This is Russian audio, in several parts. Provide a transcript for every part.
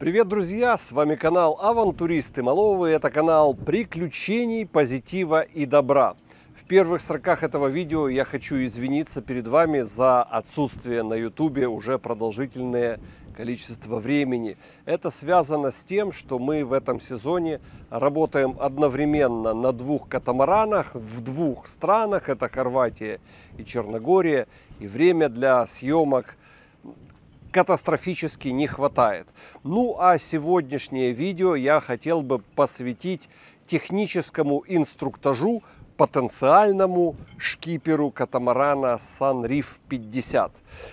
Привет, друзья! С вами канал Авантуристы Маловы. Это канал приключений, позитива и добра. В первых строках этого видео я хочу извиниться перед вами за отсутствие на ютубе уже продолжительное количество времени. Это связано с тем, что мы в этом сезоне работаем одновременно на двух катамаранах в двух странах. Это Хорватия и Черногория. И время для съемок – катастрофически не хватает. Ну а сегодняшнее видео я хотел бы посвятить техническому инструктажу потенциальному шкиперу катамарана Sunreef 50.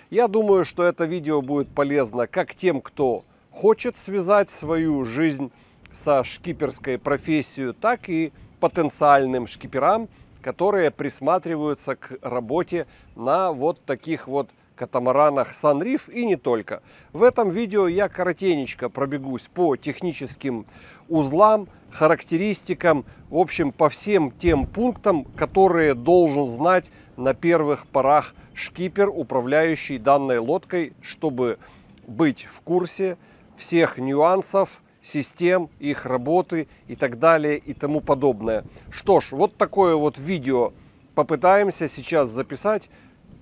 Я думаю, что это видео будет полезно как тем, кто хочет связать свою жизнь со шкиперской профессией, так и потенциальным шкиперам, которые присматриваются к работе на вот таких вот катамаранах Санриф и не только. В этом видео я коротенечко пробегусь по техническим узлам, характеристикам, в общем, по всем тем пунктам, которые должен знать на первых порах шкипер, управляющий данной лодкой, чтобы быть в курсе всех нюансов, систем, их работы и так далее и тому подобное. Что ж, вот такое вот видео попытаемся сейчас записать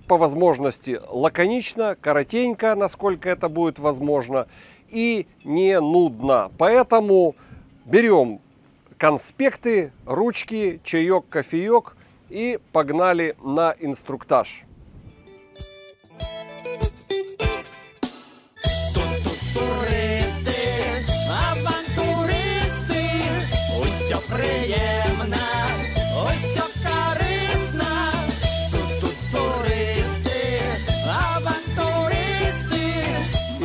по возможности лаконично, коротенько, насколько это будет возможно, и не нудно. Поэтому берем конспекты, ручки, чаек, кофеек и погнали на инструктаж.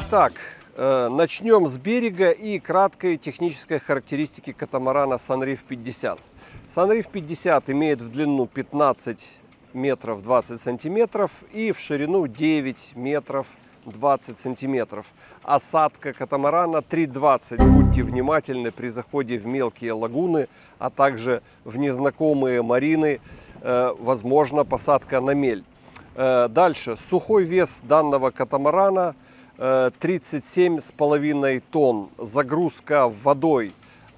Итак, э, начнем с берега и краткой технической характеристики катамарана Sunreef 50. Sunreef 50 имеет в длину 15 метров 20 сантиметров и в ширину 9 метров 20 сантиметров. Осадка катамарана 3,20. Будьте внимательны при заходе в мелкие лагуны, а также в незнакомые марины, э, возможно, посадка на мель. Э, дальше. Сухой вес данного катамарана – 37,5 тонн. Загрузка водой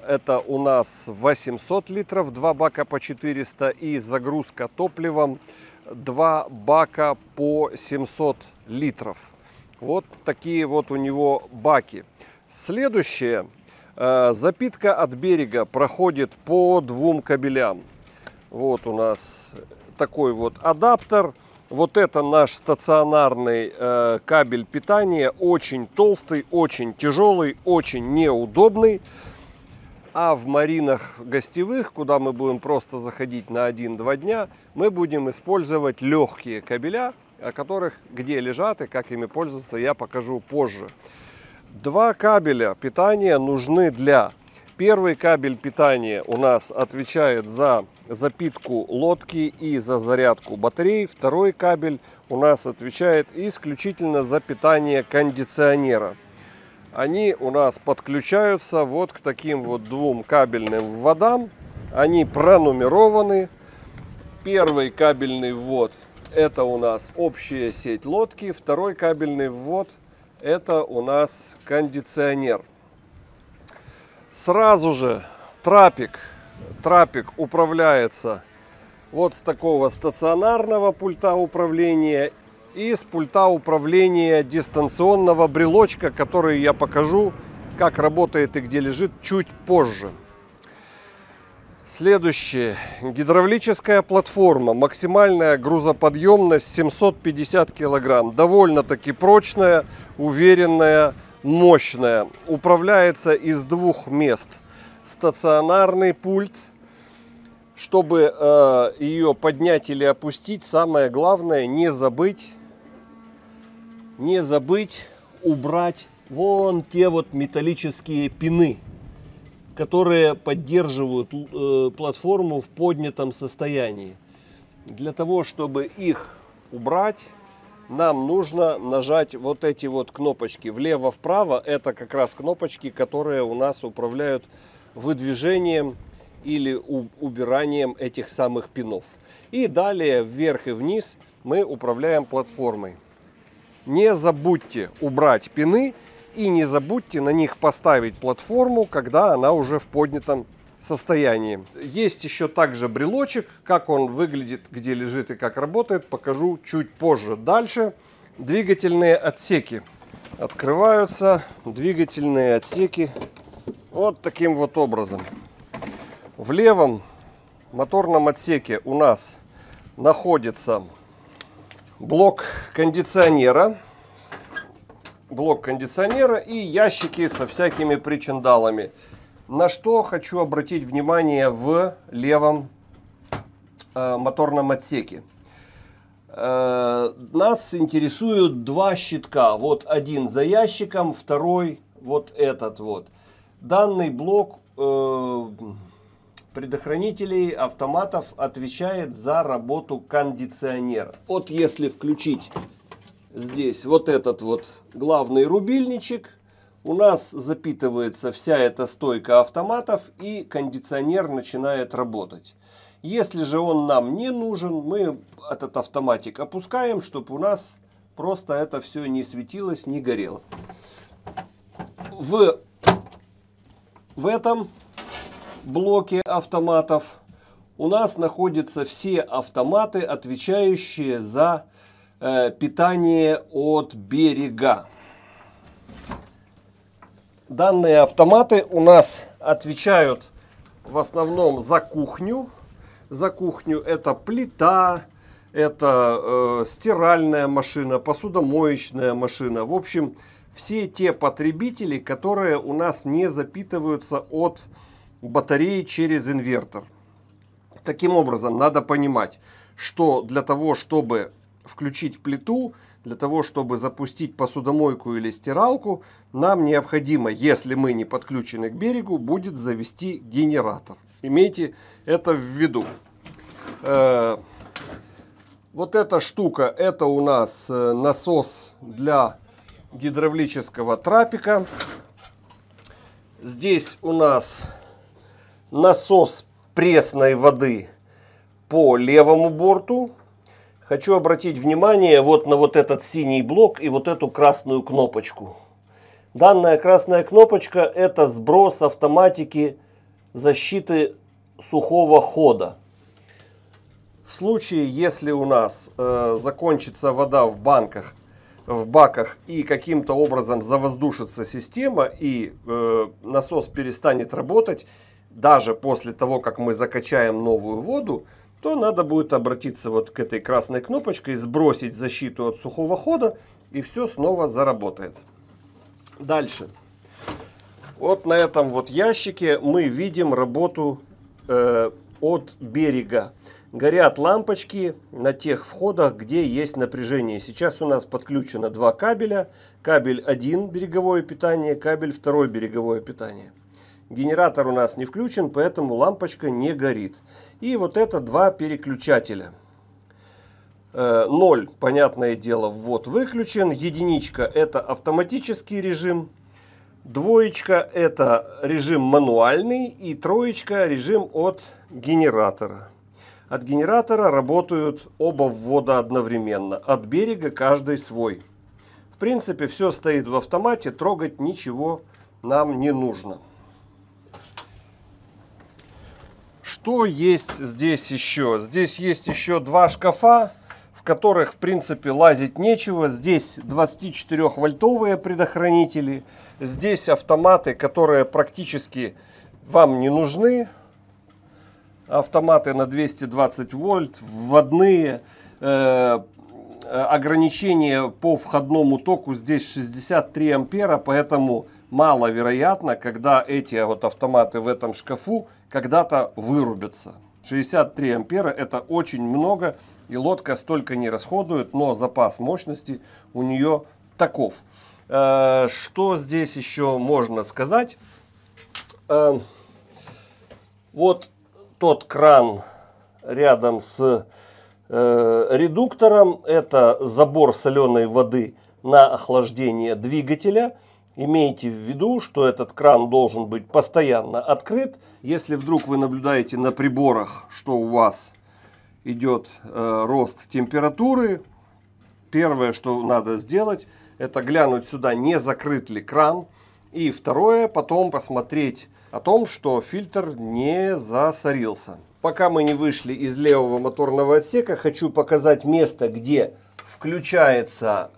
это у нас 800 литров, 2 бака по 400 и загрузка топливом 2 бака по 700 литров. Вот такие вот у него баки. Следующее. Э, запитка от берега проходит по двум кабелям. Вот у нас такой вот адаптер. Вот это наш стационарный э, кабель питания, очень толстый, очень тяжелый, очень неудобный. А в маринах гостевых, куда мы будем просто заходить на 1-2 дня, мы будем использовать легкие кабеля, о которых где лежат и как ими пользоваться, я покажу позже. Два кабеля питания нужны для... Первый кабель питания у нас отвечает за запитку лодки и за зарядку батарей. Второй кабель у нас отвечает исключительно за питание кондиционера. Они у нас подключаются вот к таким вот двум кабельным вводам. Они пронумерованы. Первый кабельный ввод – это у нас общая сеть лодки. Второй кабельный ввод – это у нас кондиционер. Сразу же трапик – трапик управляется вот с такого стационарного пульта управления и с пульта управления дистанционного брелочка, который я покажу, как работает и где лежит чуть позже. Следующее. Гидравлическая платформа. Максимальная грузоподъемность 750 кг. Довольно-таки прочная, уверенная, мощная. Управляется из двух мест – стационарный пульт. Чтобы э, ее поднять или опустить, самое главное не забыть, не забыть убрать вон те вот металлические пины, которые поддерживают э, платформу в поднятом состоянии. Для того, чтобы их убрать, нам нужно нажать вот эти вот кнопочки влево-вправо. Это как раз кнопочки, которые у нас управляют выдвижением или убиранием этих самых пинов. И далее вверх и вниз мы управляем платформой. Не забудьте убрать пины и не забудьте на них поставить платформу, когда она уже в поднятом состоянии. Есть еще также брелочек, как он выглядит, где лежит и как работает, покажу чуть позже. Дальше двигательные отсеки. Открываются двигательные отсеки вот таким вот образом. В левом моторном отсеке у нас находится блок кондиционера. Блок кондиционера и ящики со всякими причиндалами. На что хочу обратить внимание в левом э, моторном отсеке. Э, нас интересуют два щитка. Вот один за ящиком, второй вот этот вот данный блок э, предохранителей автоматов отвечает за работу кондиционера. Вот если включить здесь вот этот вот главный рубильничек, у нас запитывается вся эта стойка автоматов и кондиционер начинает работать. Если же он нам не нужен, мы этот автоматик опускаем, чтобы у нас просто это все не светилось, не горело. В в этом блоке автоматов у нас находятся все автоматы, отвечающие за э, питание от берега. Данные автоматы у нас отвечают в основном за кухню. За кухню это плита, это э, стиральная машина, посудомоечная машина. В общем, все те потребители, которые у нас не запитываются от батареи через инвертор. Таким образом, надо понимать, что для того, чтобы включить плиту, для того, чтобы запустить посудомойку или стиралку, нам необходимо, если мы не подключены к берегу, будет завести генератор. Имейте это в виду. Э -э вот эта штука, это у нас э, насос для гидравлического трапика. Здесь у нас насос пресной воды по левому борту. Хочу обратить внимание вот на вот этот синий блок и вот эту красную кнопочку. Данная красная кнопочка это сброс автоматики защиты сухого хода. В случае, если у нас э, закончится вода в банках в баках и каким-то образом завоздушится система и э, насос перестанет работать, даже после того, как мы закачаем новую воду, то надо будет обратиться вот к этой красной кнопочке, сбросить защиту от сухого хода, и все снова заработает. Дальше. Вот на этом вот ящике мы видим работу э, от берега горят лампочки на тех входах, где есть напряжение. Сейчас у нас подключено два кабеля. Кабель 1 береговое питание, кабель 2 береговое питание. Генератор у нас не включен, поэтому лампочка не горит. И вот это два переключателя. 0, э, понятное дело, ввод выключен. Единичка – это автоматический режим. Двоечка – это режим мануальный. И троечка – режим от генератора. От генератора работают оба ввода одновременно, от берега каждый свой. В принципе, все стоит в автомате, трогать ничего нам не нужно. Что есть здесь еще? Здесь есть еще два шкафа, в которых, в принципе, лазить нечего. Здесь 24-вольтовые предохранители. Здесь автоматы, которые практически вам не нужны автоматы на 220 вольт, вводные, э, ограничение по входному току здесь 63 ампера, поэтому маловероятно, когда эти вот автоматы в этом шкафу когда-то вырубятся. 63 ампера это очень много и лодка столько не расходует, но запас мощности у нее таков. Э, что здесь еще можно сказать? Э, вот тот кран рядом с э, редуктором. Это забор соленой воды на охлаждение двигателя. Имейте в виду, что этот кран должен быть постоянно открыт. Если вдруг вы наблюдаете на приборах, что у вас идет э, рост температуры, первое, что надо сделать, это глянуть сюда, не закрыт ли кран. И второе, потом посмотреть о том, что фильтр не засорился. Пока мы не вышли из левого моторного отсека, хочу показать место, где включается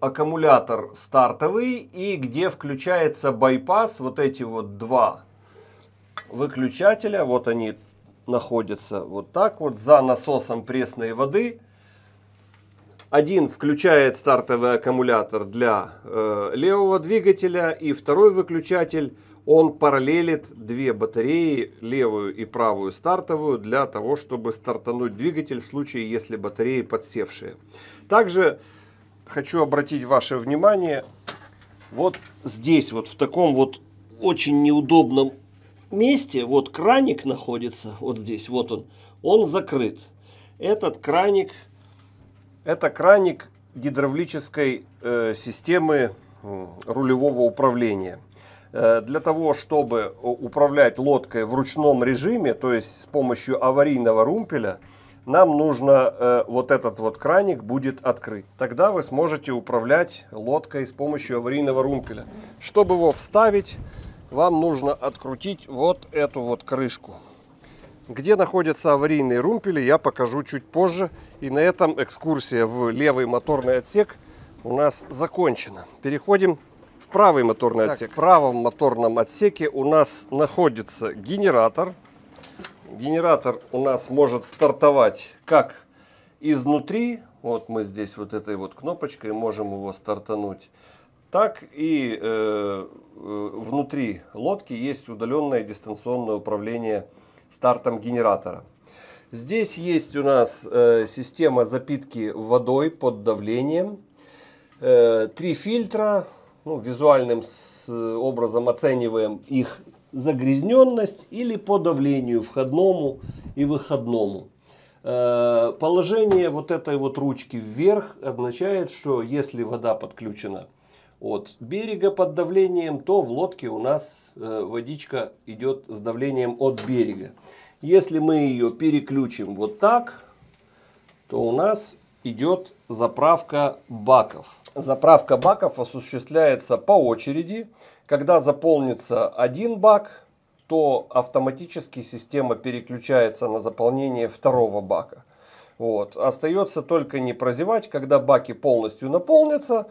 аккумулятор стартовый и где включается байпас, вот эти вот два выключателя, вот они находятся вот так вот за насосом пресной воды. Один включает стартовый аккумулятор для э, левого двигателя и второй выключатель он параллелит две батареи, левую и правую стартовую, для того, чтобы стартануть двигатель в случае, если батареи подсевшие. Также хочу обратить ваше внимание, вот здесь, вот в таком вот очень неудобном месте, вот краник находится, вот здесь, вот он, он закрыт. Этот краник, это краник гидравлической э, системы рулевого управления. Э, для того, чтобы э, управлять лодкой в ручном режиме, то есть с помощью аварийного румпеля, нам нужно э, вот этот вот краник будет открыть. Тогда вы сможете управлять лодкой с помощью аварийного румпеля. Чтобы его вставить, вам нужно открутить вот эту вот крышку. Где находятся аварийные румпели, я покажу чуть позже. И на этом экскурсия в левый моторный отсек у нас закончена. Переходим в правый моторный так. отсек. В правом моторном отсеке у нас находится генератор. Генератор у нас может стартовать как изнутри, вот мы здесь вот этой вот кнопочкой можем его стартануть, так и э, э внутри лодки есть удаленное дистанционное управление стартом генератора. Здесь есть у нас э, система запитки водой под давлением. Э, три фильтра, ну, визуальным образом оцениваем их загрязненность или по давлению входному и выходному. Э, положение вот этой вот ручки вверх означает, что если вода подключена от берега под давлением, то в лодке у нас э, водичка идет с давлением от берега. Если мы ее переключим вот так, то у нас идет заправка баков. Заправка баков осуществляется по очереди. Когда заполнится один бак, то автоматически система переключается на заполнение второго бака. Вот. Остается только не прозевать, когда баки полностью наполнятся,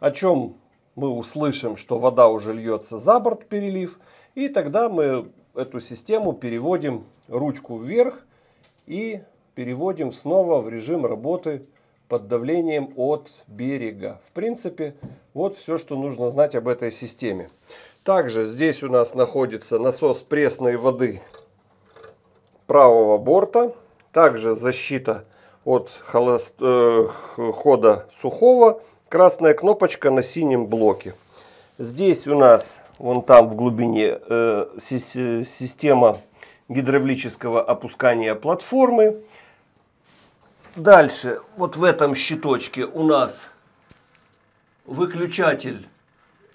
о чем мы услышим, что вода уже льется за борт перелив, и тогда мы эту систему переводим ручку вверх и переводим снова в режим работы под давлением от берега. В принципе, вот все, что нужно знать об этой системе. Также здесь у нас находится насос пресной воды правого борта. Также защита от холост... э, хода сухого. Красная кнопочка на синем блоке. Здесь у нас вон там в глубине э, э система гидравлического опускания платформы. Дальше, вот в этом щиточке у нас выключатель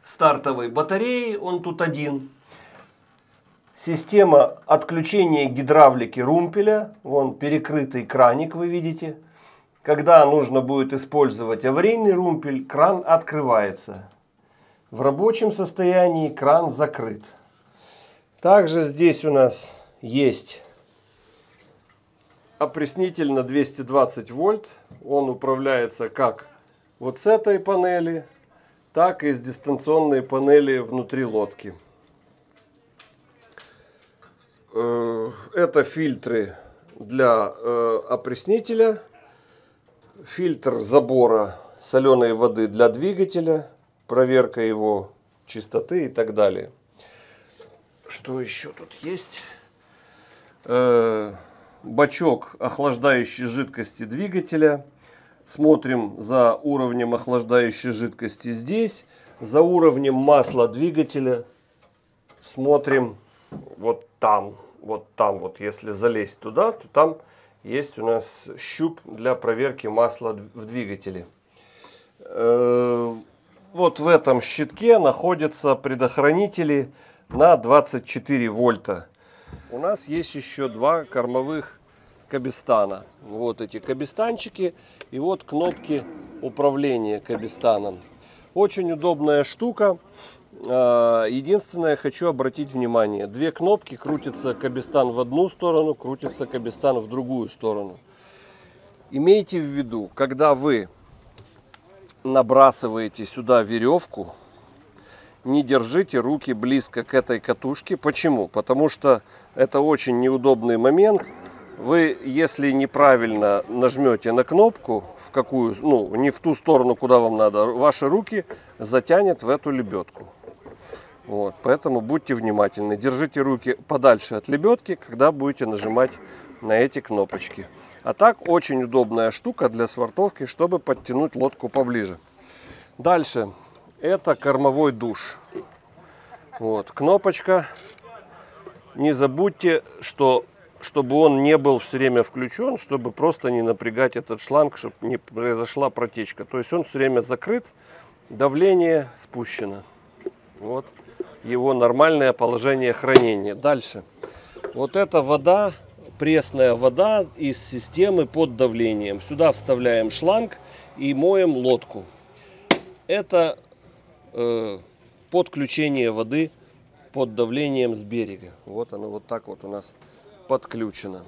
стартовой батареи, он тут один. Система отключения гидравлики румпеля, вон перекрытый краник вы видите. Когда нужно будет использовать аварийный румпель, кран открывается. В рабочем состоянии кран закрыт. Также здесь у нас есть опреснитель на 220 вольт. Он управляется как вот с этой панели, так и с дистанционной панели внутри лодки. Э, это фильтры для э, опреснителя, фильтр забора соленой воды для двигателя, проверка его чистоты и так далее. Что еще тут есть? Э, бачок охлаждающей жидкости двигателя. Смотрим за уровнем охлаждающей жидкости здесь, за уровнем масла двигателя. Смотрим вот там, вот там вот. Если залезть туда, то там есть у нас щуп для проверки масла в двигателе. Э, вот в этом щитке находятся предохранители на 24 вольта у нас есть еще два кормовых кабистана. Вот эти кабистанчики и вот кнопки управления кабистаном. Очень удобная штука. А, единственное, хочу обратить внимание. Две кнопки, крутится кабистан в одну сторону, крутится кабистан в другую сторону. Имейте в виду, когда вы набрасываете сюда веревку, не держите руки близко к этой катушке. Почему? Потому что это очень неудобный момент. Вы, если неправильно нажмете на кнопку, в какую, ну, не в ту сторону, куда вам надо, ваши руки затянет в эту лебедку. Вот, поэтому будьте внимательны. Держите руки подальше от лебедки, когда будете нажимать на эти кнопочки. А так очень удобная штука для свартовки, чтобы подтянуть лодку поближе. Дальше. Это кормовой душ. Вот, кнопочка не забудьте, что чтобы он не был все время включен, чтобы просто не напрягать этот шланг, чтобы не произошла протечка. То есть он все время закрыт, давление спущено. Вот его нормальное положение хранения. Дальше. Вот эта вода, пресная вода из системы под давлением. Сюда вставляем шланг и моем лодку. Это э, подключение воды под давлением с берега. Вот оно вот так вот у нас подключено.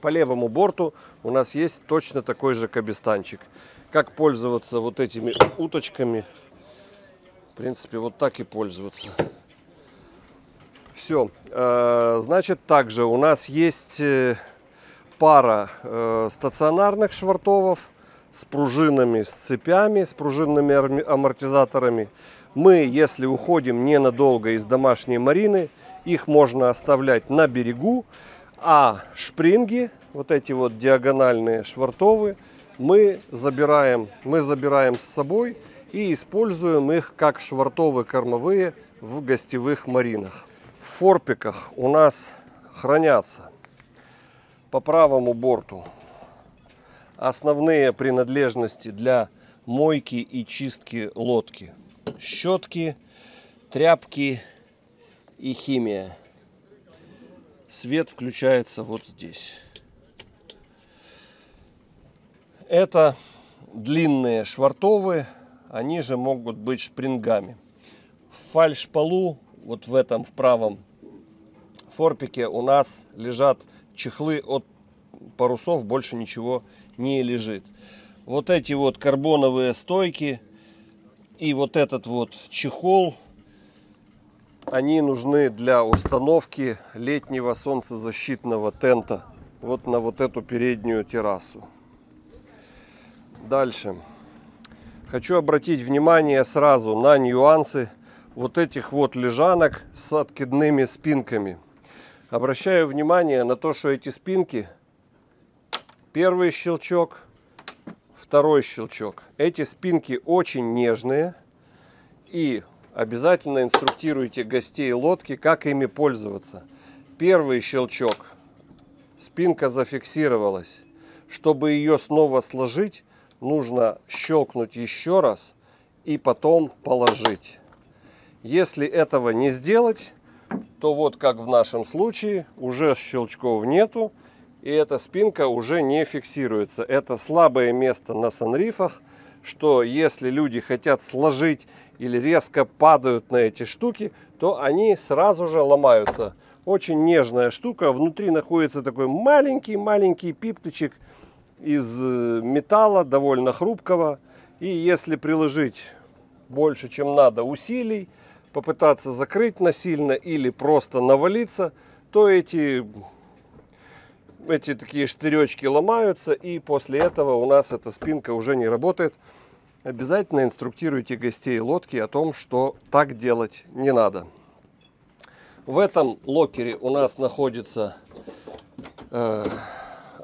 По левому борту у нас есть точно такой же кабестанчик. Как пользоваться вот этими уточками? В принципе, вот так и пользоваться. Все. Э, значит, также у нас есть э, пара э, стационарных швартовов с пружинами, с цепями, с пружинными амортизаторами. Мы, если уходим ненадолго из домашней марины, их можно оставлять на берегу, а шпринги, вот эти вот диагональные швартовы, мы забираем, мы забираем с собой и используем их как швартовы кормовые в гостевых маринах. В форпиках у нас хранятся по правому борту основные принадлежности для мойки и чистки лодки щетки, тряпки и химия. Свет включается вот здесь. Это длинные швартовы, они же могут быть шпрингами. В фальшполу, вот в этом, в правом форпике у нас лежат чехлы от парусов, больше ничего не лежит. Вот эти вот карбоновые стойки и вот этот вот чехол, они нужны для установки летнего солнцезащитного тента вот на вот эту переднюю террасу. Дальше. Хочу обратить внимание сразу на нюансы вот этих вот лежанок с откидными спинками. Обращаю внимание на то, что эти спинки, первый щелчок – второй щелчок. Эти спинки очень нежные и обязательно инструктируйте гостей лодки, как ими пользоваться. Первый щелчок. Спинка зафиксировалась. Чтобы ее снова сложить, нужно щелкнуть еще раз и потом положить. Если этого не сделать, то вот как в нашем случае уже щелчков нету, и эта спинка уже не фиксируется. Это слабое место на санрифах, что если люди хотят сложить или резко падают на эти штуки, то они сразу же ломаются. Очень нежная штука. Внутри находится такой маленький-маленький пипточек из э, металла, довольно хрупкого. И если приложить больше, чем надо, усилий, попытаться закрыть насильно или просто навалиться, то эти эти такие штыречки ломаются, и после этого у нас эта спинка уже не работает. Обязательно инструктируйте гостей лодки о том, что так делать не надо. В этом локере у нас находится э,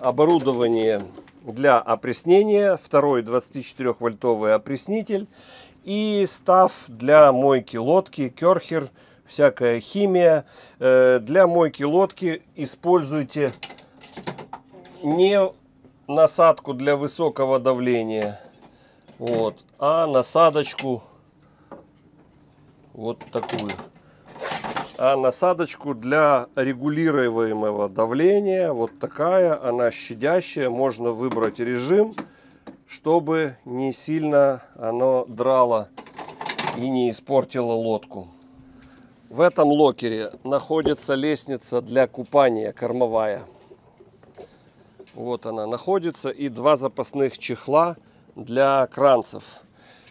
оборудование для опреснения, второй 24-вольтовый опреснитель и став для мойки лодки, керхер, всякая химия. Э, для мойки лодки используйте не насадку для высокого давления, вот, а насадочку вот такую. А насадочку для регулируемого давления, вот такая, она щадящая, можно выбрать режим, чтобы не сильно оно драло и не испортило лодку. В этом локере находится лестница для купания кормовая. Вот она находится. И два запасных чехла для кранцев.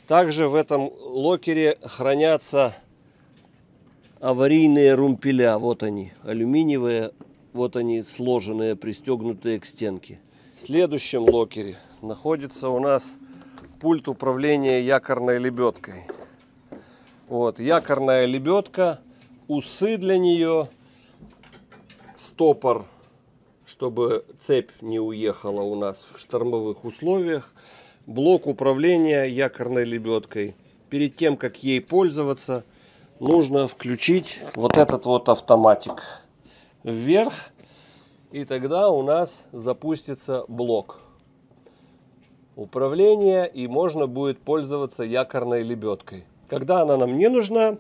Также в этом локере хранятся аварийные румпеля. Вот они, алюминиевые. Вот они, сложенные, пристегнутые к стенке. В следующем локере находится у нас пульт управления якорной лебедкой. Вот, якорная лебедка, усы для нее, стопор чтобы цепь не уехала у нас в штормовых условиях. Блок управления якорной лебедкой. Перед тем, как ей пользоваться, нужно включить вот этот вот автоматик вверх. И тогда у нас запустится блок управления и можно будет пользоваться якорной лебедкой. Когда она нам не нужна,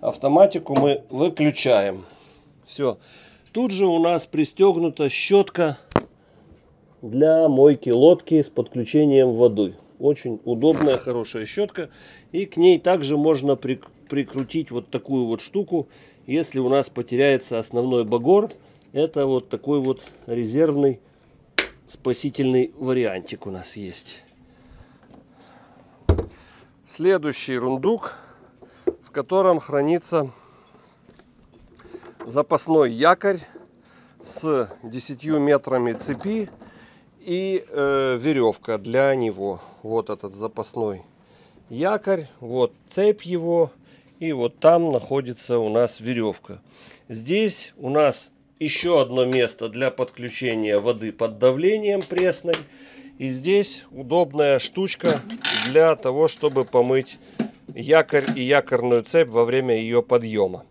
автоматику мы выключаем. Все. Тут же у нас пристегнута щетка для мойки лодки с подключением воды. Очень удобная, хорошая щетка. И к ней также можно при, прикрутить вот такую вот штуку. Если у нас потеряется основной багор, это вот такой вот резервный спасительный вариантик у нас есть. Следующий рундук, в котором хранится запасной якорь с 10 метрами цепи и э, веревка для него. Вот этот запасной якорь, вот цепь его, и вот там находится у нас веревка. Здесь у нас еще одно место для подключения воды под давлением пресной. И здесь удобная штучка для того, чтобы помыть якорь и якорную цепь во время ее подъема.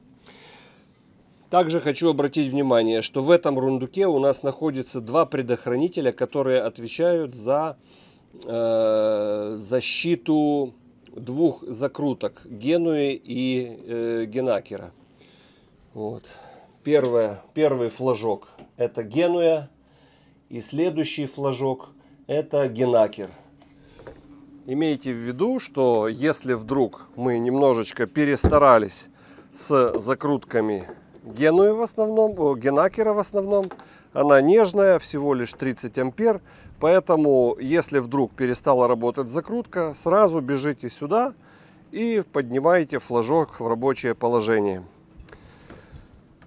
Также хочу обратить внимание, что в этом рундуке у нас находится два предохранителя, которые отвечают за э, защиту двух закруток Генуи и э, Генакера. Вот. Первое, первый флажок это Генуя и следующий флажок это Генакер. Имейте в виду, что если вдруг мы немножечко перестарались с закрутками Геную в основном, э, Генакера в основном. Она нежная, всего лишь 30 ампер, поэтому если вдруг перестала работать закрутка, сразу бежите сюда и поднимаете флажок в рабочее положение.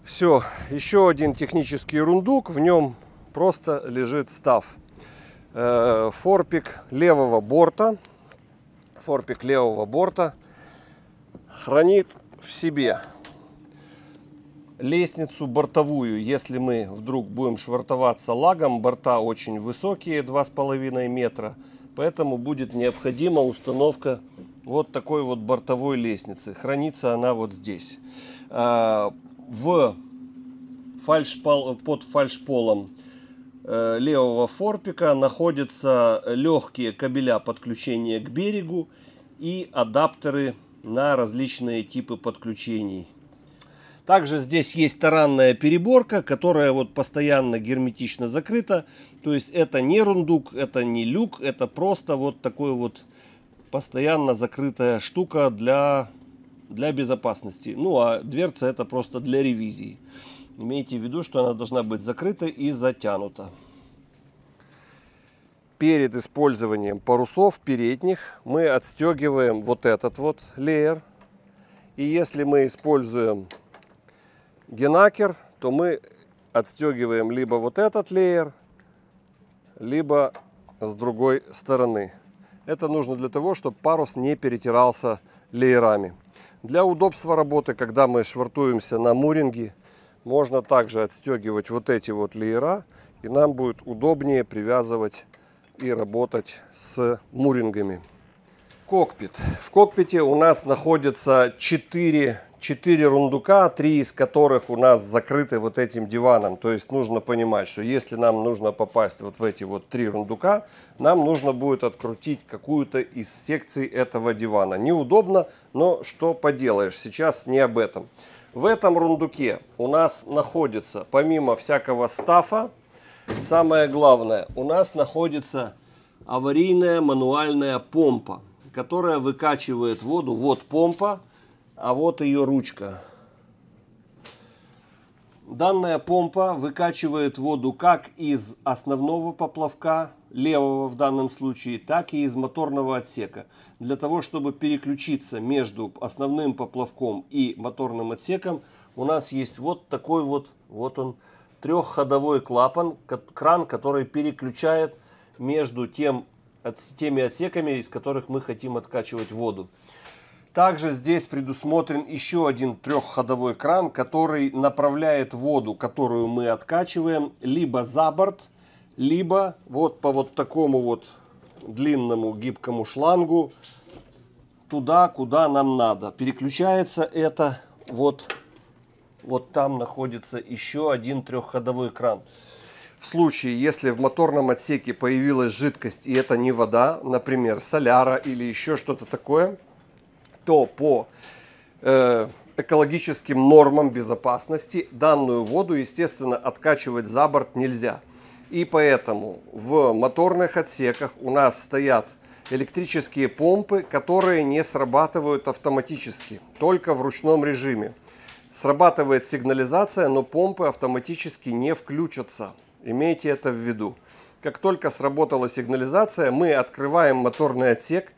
Все, еще один технический рундук, в нем просто лежит став. Э, форпик левого борта, форпик левого борта хранит в себе лестницу бортовую, если мы вдруг будем швартоваться лагом, борта очень высокие, 2,5 метра, поэтому будет необходима установка вот такой вот бортовой лестницы. Хранится она вот здесь. А, в фальшпол, под фальшполом э, левого форпика находятся легкие кабеля подключения к берегу и адаптеры на различные типы подключений – также здесь есть таранная переборка, которая вот постоянно герметично закрыта. То есть это не рундук, это не люк, это просто вот такой вот постоянно закрытая штука для, для безопасности. Ну а дверца это просто для ревизии. Имейте в виду, что она должна быть закрыта и затянута перед использованием парусов передних мы отстегиваем вот этот вот леер. И если мы используем генакер, то мы отстегиваем либо вот этот леер, либо с другой стороны. Это нужно для того, чтобы парус не перетирался леерами. Для удобства работы, когда мы швартуемся на муринге, можно также отстегивать вот эти вот леера, и нам будет удобнее привязывать и работать с мурингами. Кокпит. В кокпите у нас находится 4 4 рундука, 3 из которых у нас закрыты вот этим диваном. То есть нужно понимать, что если нам нужно попасть вот в эти вот 3 рундука, нам нужно будет открутить какую-то из секций этого дивана. Неудобно, но что поделаешь, сейчас не об этом. В этом рундуке у нас находится, помимо всякого стафа, самое главное, у нас находится аварийная мануальная помпа, которая выкачивает воду. Вот помпа, а вот ее ручка. Данная помпа выкачивает воду как из основного поплавка, левого в данном случае, так и из моторного отсека. Для того, чтобы переключиться между основным поплавком и моторным отсеком, у нас есть вот такой вот, вот он, трехходовой клапан, кран, который переключает между тем, от, теми отсеками, из которых мы хотим откачивать воду. Также здесь предусмотрен еще один трехходовой кран, который направляет воду, которую мы откачиваем, либо за борт, либо вот по вот такому вот длинному гибкому шлангу туда, куда нам надо. Переключается это вот, вот там находится еще один трехходовой кран. В случае, если в моторном отсеке появилась жидкость и это не вода, например, соляра или еще что-то такое – то по э, экологическим нормам безопасности данную воду, естественно, откачивать за борт нельзя. И поэтому в моторных отсеках у нас стоят электрические помпы, которые не срабатывают автоматически, только в ручном режиме. Срабатывает сигнализация, но помпы автоматически не включатся. Имейте это в виду. Как только сработала сигнализация, мы открываем моторный отсек,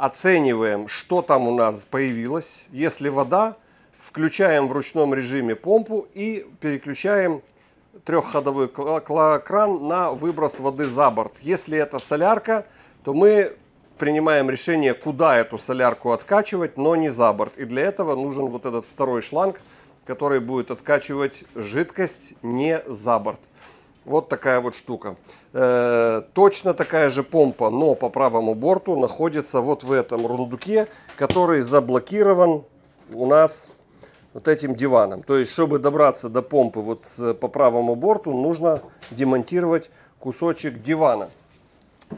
оцениваем, что там у нас появилось. Если вода, включаем в ручном режиме помпу и переключаем трехходовой кран на выброс воды за борт. Если это солярка, то мы принимаем решение, куда эту солярку откачивать, но не за борт. И для этого нужен вот этот второй шланг, который будет откачивать жидкость не за борт. Вот такая вот штука. Э, точно такая же помпа, но по правому борту находится вот в этом рундуке, который заблокирован у нас вот этим диваном. То есть, чтобы добраться до помпы вот с, по правому борту, нужно демонтировать кусочек дивана.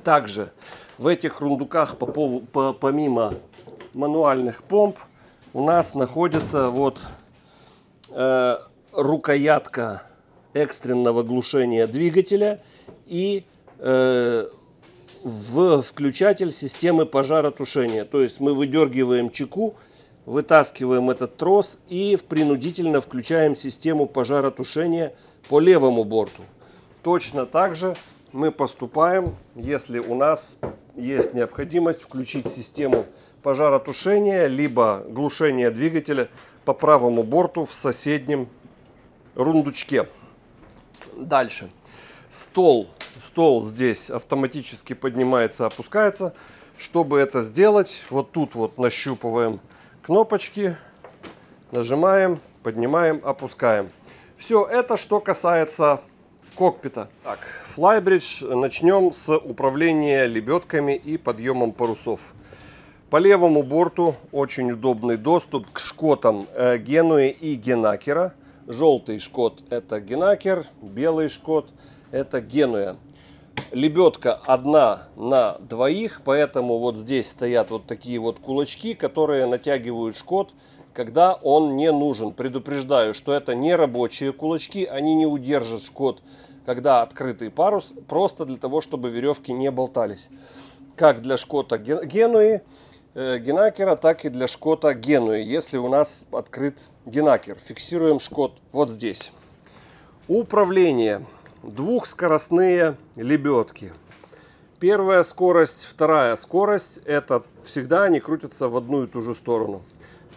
Также в этих рундуках по, по, помимо мануальных помп у нас находится вот э, рукоятка экстренного глушения двигателя и э, в включатель системы пожаротушения. То есть мы выдергиваем чеку, вытаскиваем этот трос и принудительно включаем систему пожаротушения по левому борту. Точно так же мы поступаем, если у нас есть необходимость включить систему пожаротушения, либо глушения двигателя по правому борту в соседнем рундучке. Дальше. Стол. Стол здесь автоматически поднимается, опускается. Чтобы это сделать, вот тут вот нащупываем кнопочки, нажимаем, поднимаем, опускаем. Все это, что касается кокпита. Так, Flybridge начнем с управления лебедками и подъемом парусов. По левому борту очень удобный доступ к шкотам э, Генуи и Генакера. Желтый шкот – это Генакер, белый шкот – это Генуя. Лебедка одна на двоих, поэтому вот здесь стоят вот такие вот кулачки, которые натягивают шкот, когда он не нужен. Предупреждаю, что это не рабочие кулачки, они не удержат шкот, когда открытый парус, просто для того, чтобы веревки не болтались. Как для шкота Генуи, э, Генакера, так и для шкота Генуи, если у нас открыт Динакер. Фиксируем шкот вот здесь. Управление. Двухскоростные лебедки. Первая скорость, вторая скорость. Это всегда они крутятся в одну и ту же сторону.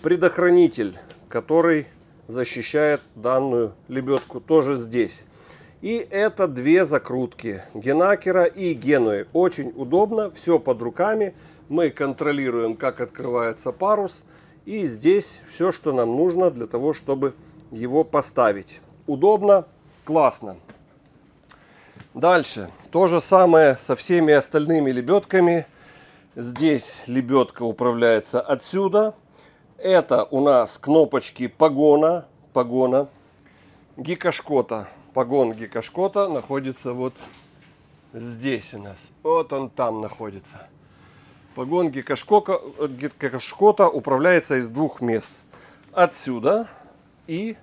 Предохранитель, который защищает данную лебедку, тоже здесь. И это две закрутки Генакера и Генуи. Очень удобно, все под руками. Мы контролируем, как открывается парус – и здесь все, что нам нужно для того, чтобы его поставить. Удобно, классно. Дальше. То же самое со всеми остальными лебедками. Здесь лебедка управляется отсюда. Это у нас кнопочки погона. Погона. Гикошкота. Погон гикошкота находится вот здесь у нас. Вот он там находится. Погон гекошкока, э, гекошкота управляется из двух мест. Отсюда и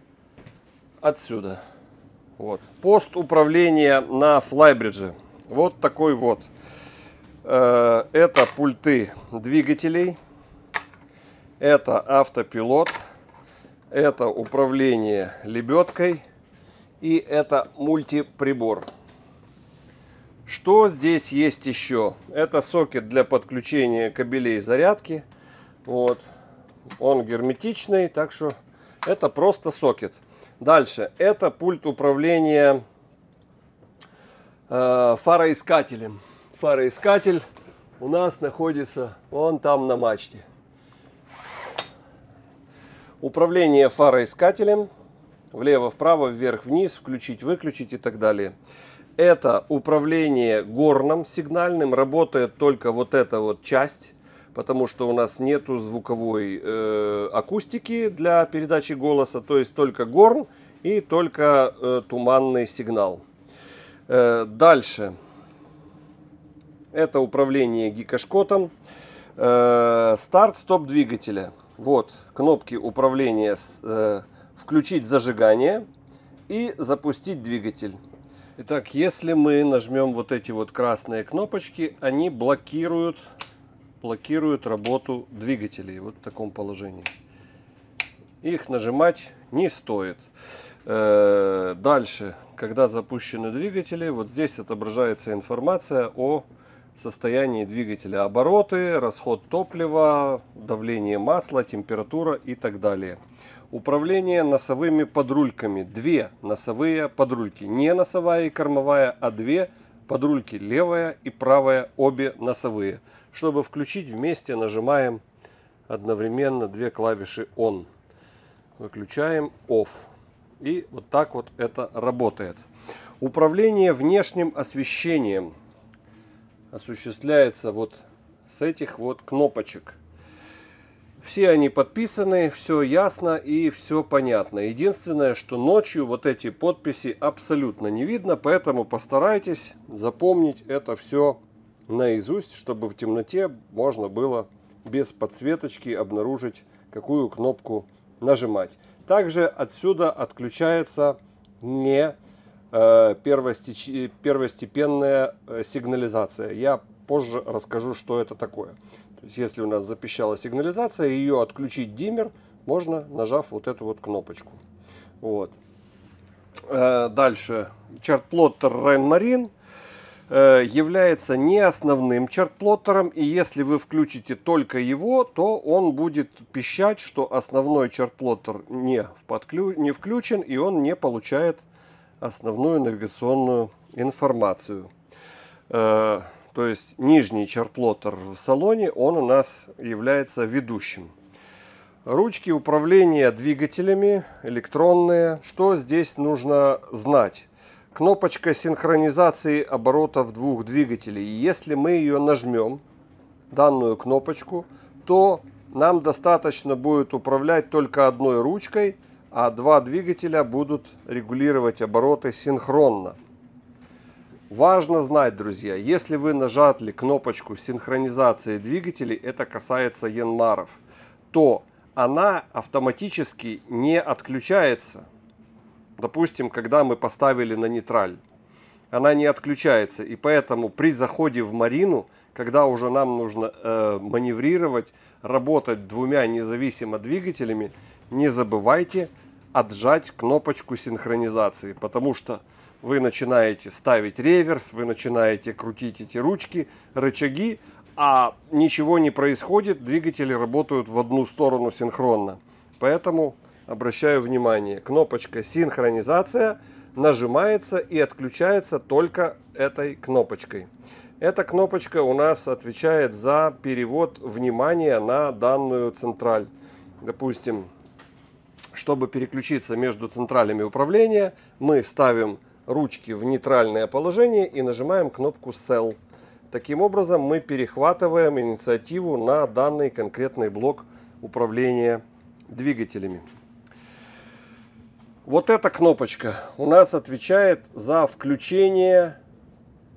отсюда. Вот. Пост управления на флайбридже. Вот такой вот. Э, это пульты двигателей. Это автопилот. Это управление лебедкой. И это мультиприбор. Что здесь есть еще? Это сокет для подключения кабелей зарядки. Вот. Он герметичный, так что это просто сокет. Дальше. Это пульт управления э, фароискателем. Фароискатель у нас находится вон там на мачте. Управление фароискателем. Влево-вправо, вверх-вниз, включить-выключить и так далее это управление горным сигнальным, работает только вот эта вот часть, потому что у нас нету звуковой э, акустики для передачи голоса, то есть только горн и только э, туманный сигнал. Э, дальше. Это управление гикошкотом. Э, Старт-стоп двигателя. Вот кнопки управления э, «Включить зажигание» и «Запустить двигатель». Итак, если мы нажмем вот эти вот красные кнопочки, они блокируют, блокируют работу двигателей вот в таком положении. Их нажимать не стоит. Э, дальше, когда запущены двигатели, вот здесь отображается информация о состоянии двигателя, обороты, расход топлива, давление масла, температура и так далее. Управление носовыми подрульками. Две носовые подрульки. Не носовая и кормовая, а две подрульки. Левая и правая, обе носовые. Чтобы включить вместе, нажимаем одновременно две клавиши ON. Выключаем OFF. И вот так вот это работает. Управление внешним освещением осуществляется вот с этих вот кнопочек – все они подписаны, все ясно и все понятно. Единственное, что ночью вот эти подписи абсолютно не видно, поэтому постарайтесь запомнить это все наизусть, чтобы в темноте можно было без подсветочки обнаружить, какую кнопку нажимать. Также отсюда отключается не э, первостепенная э, сигнализация. Я позже расскажу, что это такое. То есть, если у нас запищала сигнализация, ее отключить диммер можно, нажав вот эту вот кнопочку. Вот. Э, дальше. Чартплоттер Rheinmarine э, является не основным чартплоттером, и если вы включите только его, то он будет пищать, что основной чартплоттер не, подклю... не включен, и он не получает основную навигационную информацию. Э, то есть нижний чарплотер в салоне, он у нас является ведущим. Ручки управления двигателями, электронные. Что здесь нужно знать? Кнопочка синхронизации оборотов двух двигателей. Если мы ее нажмем, данную кнопочку, то нам достаточно будет управлять только одной ручкой, а два двигателя будут регулировать обороты синхронно. Важно знать, друзья, если вы нажали кнопочку синхронизации двигателей, это касается янмаров, то она автоматически не отключается. Допустим, когда мы поставили на нейтраль, она не отключается. И поэтому при заходе в марину, когда уже нам нужно э, маневрировать, работать двумя независимо двигателями, не забывайте отжать кнопочку синхронизации, потому что вы начинаете ставить реверс, вы начинаете крутить эти ручки, рычаги, а ничего не происходит, двигатели работают в одну сторону синхронно. Поэтому обращаю внимание, кнопочка синхронизация нажимается и отключается только этой кнопочкой. Эта кнопочка у нас отвечает за перевод внимания на данную централь. Допустим, чтобы переключиться между централями управления, мы ставим ручки в нейтральное положение и нажимаем кнопку Sell. Таким образом мы перехватываем инициативу на данный конкретный блок управления двигателями. Вот эта кнопочка у нас отвечает за включение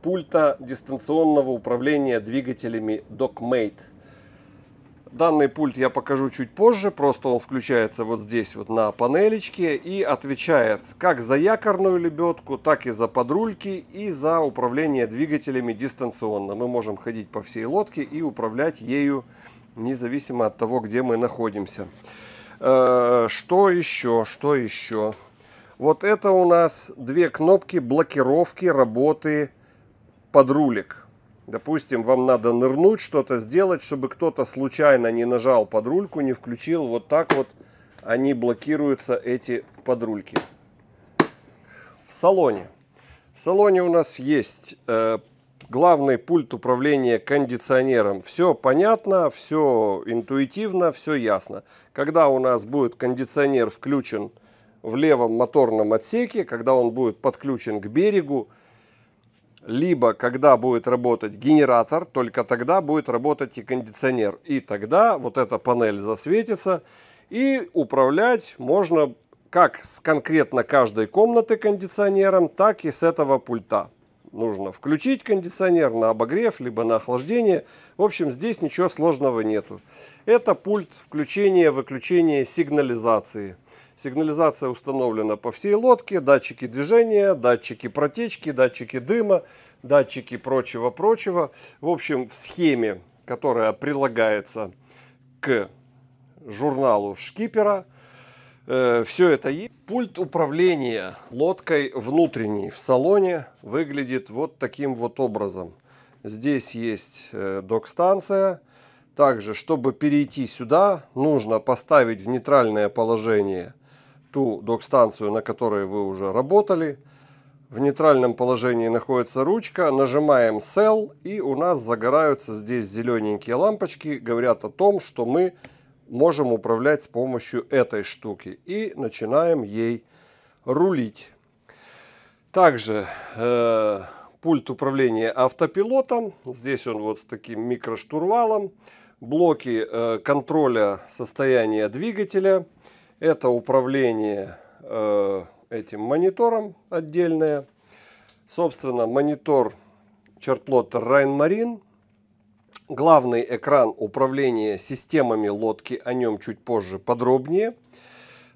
пульта дистанционного управления двигателями DockMate. Данный пульт я покажу чуть позже, просто он включается вот здесь вот на панелечке и отвечает как за якорную лебедку, так и за подрульки и за управление двигателями дистанционно. Мы можем ходить по всей лодке и управлять ею независимо от того, где мы находимся. Э, что еще? Что еще? Вот это у нас две кнопки блокировки работы подрулек. Допустим, вам надо нырнуть, что-то сделать, чтобы кто-то случайно не нажал подрульку, не включил. Вот так вот они блокируются, эти подрульки. В салоне. В салоне у нас есть э, главный пульт управления кондиционером. Все понятно, все интуитивно, все ясно. Когда у нас будет кондиционер включен в левом моторном отсеке, когда он будет подключен к берегу, либо когда будет работать генератор, только тогда будет работать и кондиционер. И тогда вот эта панель засветится, и управлять можно как с конкретно каждой комнаты кондиционером, так и с этого пульта. Нужно включить кондиционер на обогрев, либо на охлаждение. В общем, здесь ничего сложного нету. Это пульт включения-выключения сигнализации. Сигнализация установлена по всей лодке, датчики движения, датчики протечки, датчики дыма, датчики прочего-прочего. В общем, в схеме, которая прилагается к журналу шкипера, э, все это есть. Пульт управления лодкой внутренней в салоне выглядит вот таким вот образом. Здесь есть э, док-станция. Также, чтобы перейти сюда, нужно поставить в нейтральное положение – ту док-станцию, на которой вы уже работали. В нейтральном положении находится ручка, нажимаем Sell, и у нас загораются здесь зелененькие лампочки, говорят о том, что мы можем управлять с помощью этой штуки. И начинаем ей рулить. Также э, пульт управления автопилотом. Здесь он вот с таким микроштурвалом. Блоки э, контроля состояния двигателя. Это управление э, этим монитором отдельное. Собственно, монитор чертплоттер Rheinmarine. Главный экран управления системами лодки, о нем чуть позже подробнее.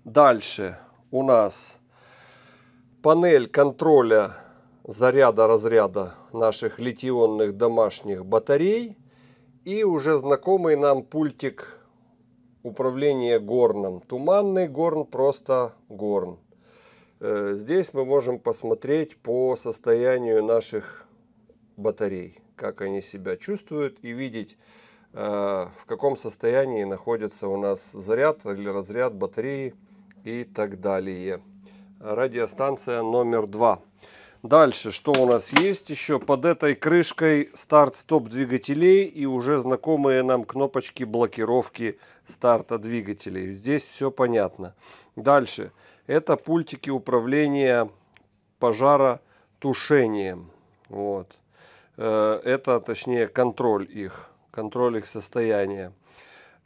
Дальше у нас панель контроля заряда-разряда наших литионных домашних батарей и уже знакомый нам пультик управление горном. Туманный горн просто горн. Э, здесь мы можем посмотреть по состоянию наших батарей, как они себя чувствуют и видеть, э, в каком состоянии находится у нас заряд или разряд батареи и так далее. Радиостанция номер два. Дальше, что у нас есть еще? Под этой крышкой старт-стоп двигателей и уже знакомые нам кнопочки блокировки старта двигателей. Здесь все понятно. Дальше, это пультики управления пожаротушением. Вот. Э, это, точнее, контроль их, контроль их состояния.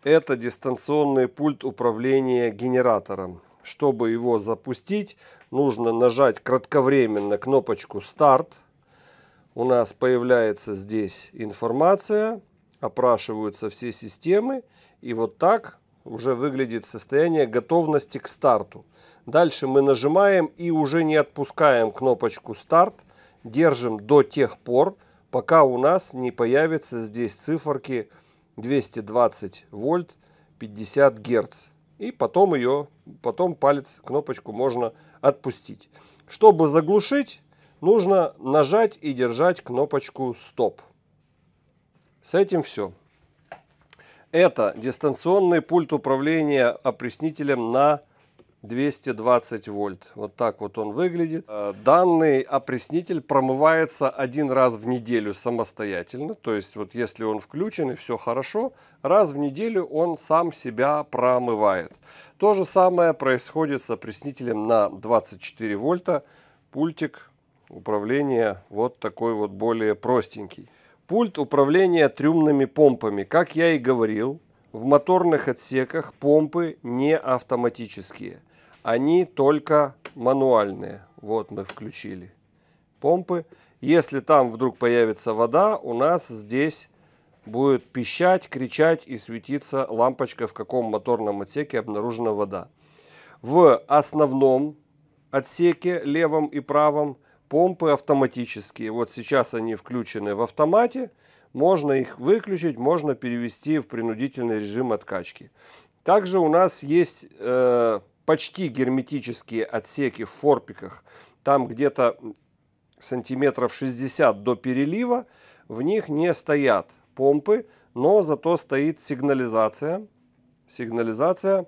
Это дистанционный пульт управления генератором. Чтобы его запустить, нужно нажать кратковременно кнопочку «Старт». У нас появляется здесь информация, опрашиваются все системы. И вот так уже выглядит состояние готовности к старту. Дальше мы нажимаем и уже не отпускаем кнопочку «Старт». Держим до тех пор, пока у нас не появятся здесь циферки 220 вольт 50 герц. И потом ее, потом палец, кнопочку можно отпустить. Чтобы заглушить, нужно нажать и держать кнопочку «Стоп». С этим все. Это дистанционный пульт управления опреснителем на 220 вольт. Вот так вот он выглядит. Э, данный опреснитель промывается один раз в неделю самостоятельно. То есть вот если он включен и все хорошо, раз в неделю он сам себя промывает. То же самое происходит с опреснителем на 24 вольта. Пультик управления вот такой вот более простенький. Пульт управления трюмными помпами. Как я и говорил, в моторных отсеках помпы не автоматические – они только мануальные. Вот мы включили помпы. Если там вдруг появится вода, у нас здесь будет пищать, кричать и светиться лампочка, в каком моторном отсеке обнаружена вода. В основном отсеке, левом и правом, помпы автоматические. Вот сейчас они включены в автомате. Можно их выключить, можно перевести в принудительный режим откачки. Также у нас есть э, почти герметические отсеки в форпиках, там где-то сантиметров 60 до перелива, в них не стоят помпы, но зато стоит сигнализация. Сигнализация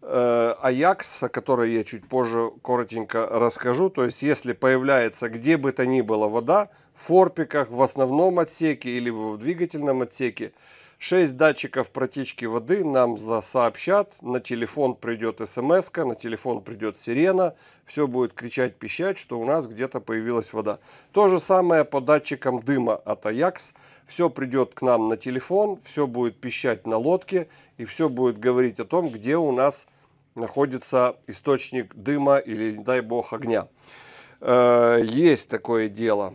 э, Аякс, о которой я чуть позже коротенько расскажу. То есть, если появляется где бы то ни было вода, в форпиках, в основном отсеке или в двигательном отсеке, 6 датчиков протечки воды нам сообщат, на телефон придет смс, на телефон придет сирена, все будет кричать, пищать, что у нас где-то появилась вода. То же самое по датчикам дыма от Аякс. Все придет к нам на телефон, все будет пищать на лодке и все будет говорить о том, где у нас находится источник дыма или, не дай бог, огня. Э, есть такое дело.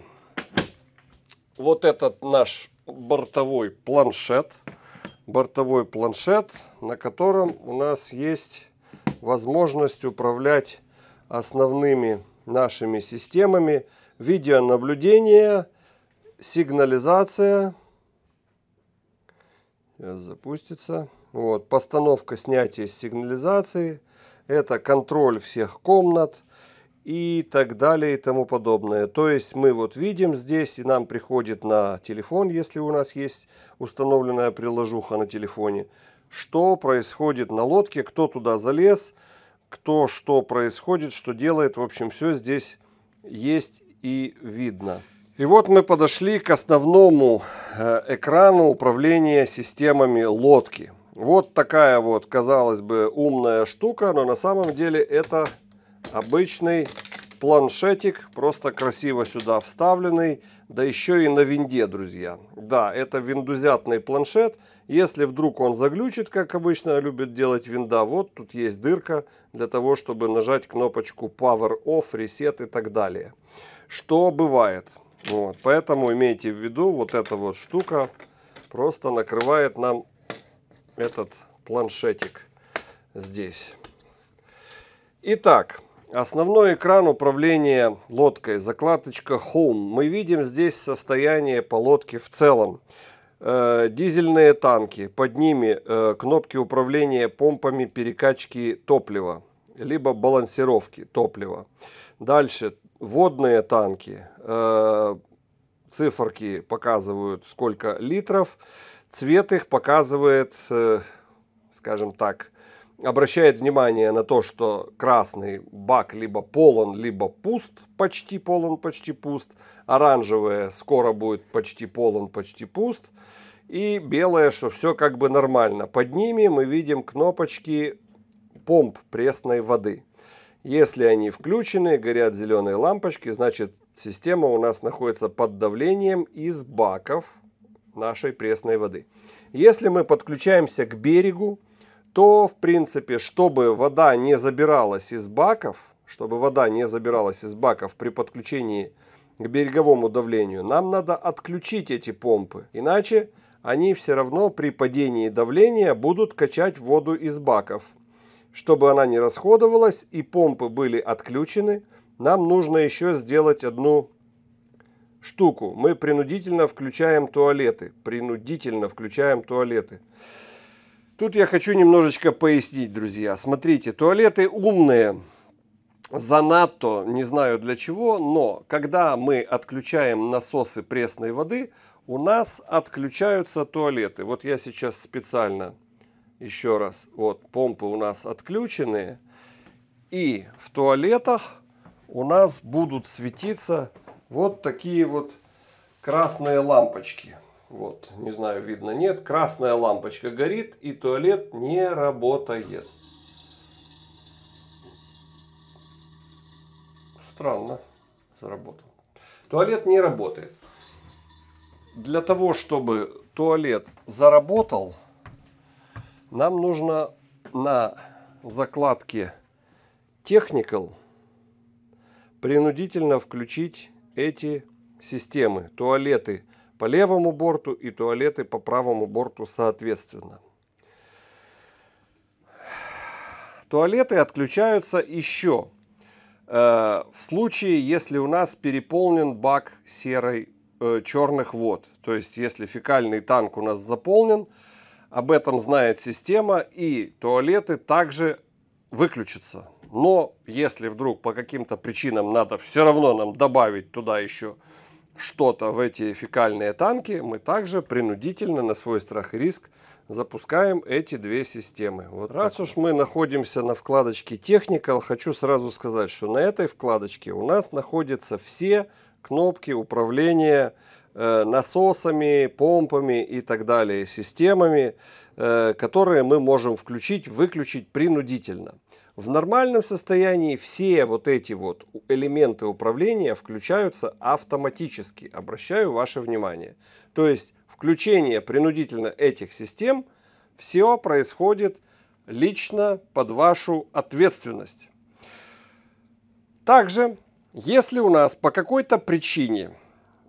Вот этот наш бортовой планшет. Бортовой планшет, на котором у нас есть возможность управлять основными нашими системами. видеонаблюдения, сигнализация. Сейчас запустится. Вот, постановка снятия сигнализации. Это контроль всех комнат и так далее и тому подобное. То есть мы вот видим здесь, и нам приходит на телефон, если у нас есть установленная приложуха на телефоне, что происходит на лодке, кто туда залез, кто что происходит, что делает. В общем, все здесь есть и видно. И вот мы подошли к основному э, экрану управления системами лодки. Вот такая вот, казалось бы, умная штука, но на самом деле это обычный планшетик, просто красиво сюда вставленный, да еще и на винде, друзья. Да, это виндузятный планшет, если вдруг он заглючит, как обычно любит делать винда, вот тут есть дырка для того, чтобы нажать кнопочку Power Off, Reset и так далее. Что бывает. Вот, поэтому имейте в виду, вот эта вот штука просто накрывает нам этот планшетик здесь. Итак, Основной экран управления лодкой, закладочка Home. Мы видим здесь состояние по лодке в целом. Э, дизельные танки, под ними э, кнопки управления помпами перекачки топлива, либо балансировки топлива. Дальше водные танки, э, циферки показывают сколько литров, цвет их показывает, скажем так, обращает внимание на то, что красный бак либо полон, либо пуст, почти полон, почти пуст, оранжевое скоро будет почти полон, почти пуст, и белое, что все как бы нормально. Под ними мы видим кнопочки помп пресной воды. Если они включены, горят зеленые лампочки, значит система у нас находится под давлением из баков нашей пресной воды. Если мы подключаемся к берегу, то, в принципе, чтобы вода не забиралась из баков, чтобы вода не забиралась из баков при подключении к береговому давлению, нам надо отключить эти помпы. Иначе они все равно при падении давления будут качать воду из баков. Чтобы она не расходовалась и помпы были отключены, нам нужно еще сделать одну штуку. Мы принудительно включаем туалеты. Принудительно включаем туалеты. Тут я хочу немножечко пояснить, друзья. Смотрите, туалеты умные, За НАТО, не знаю для чего, но когда мы отключаем насосы пресной воды, у нас отключаются туалеты. Вот я сейчас специально, еще раз, вот помпы у нас отключены, и в туалетах у нас будут светиться вот такие вот красные лампочки. Вот, не знаю, видно, нет. Красная лампочка горит, и туалет не работает. Странно, заработал. Туалет не работает. Для того, чтобы туалет заработал, нам нужно на закладке Technical принудительно включить эти системы, туалеты, по левому борту и туалеты по правому борту соответственно. Туалеты отключаются еще э, в случае, если у нас переполнен бак серой э, черных вод. То есть, если фекальный танк у нас заполнен, об этом знает система, и туалеты также выключатся. Но если вдруг по каким-то причинам надо все равно нам добавить туда еще что-то в эти фекальные танки, мы также принудительно на свой страх и риск запускаем эти две системы. Вот Раз уж мы находимся на вкладочке Technical, хочу сразу сказать, что на этой вкладочке у нас находятся все кнопки управления э, насосами, помпами и так далее, системами, э, которые мы можем включить, выключить принудительно. В нормальном состоянии все вот эти вот элементы управления включаются автоматически. Обращаю ваше внимание. То есть включение принудительно этих систем все происходит лично под вашу ответственность. Также, если у нас по какой-то причине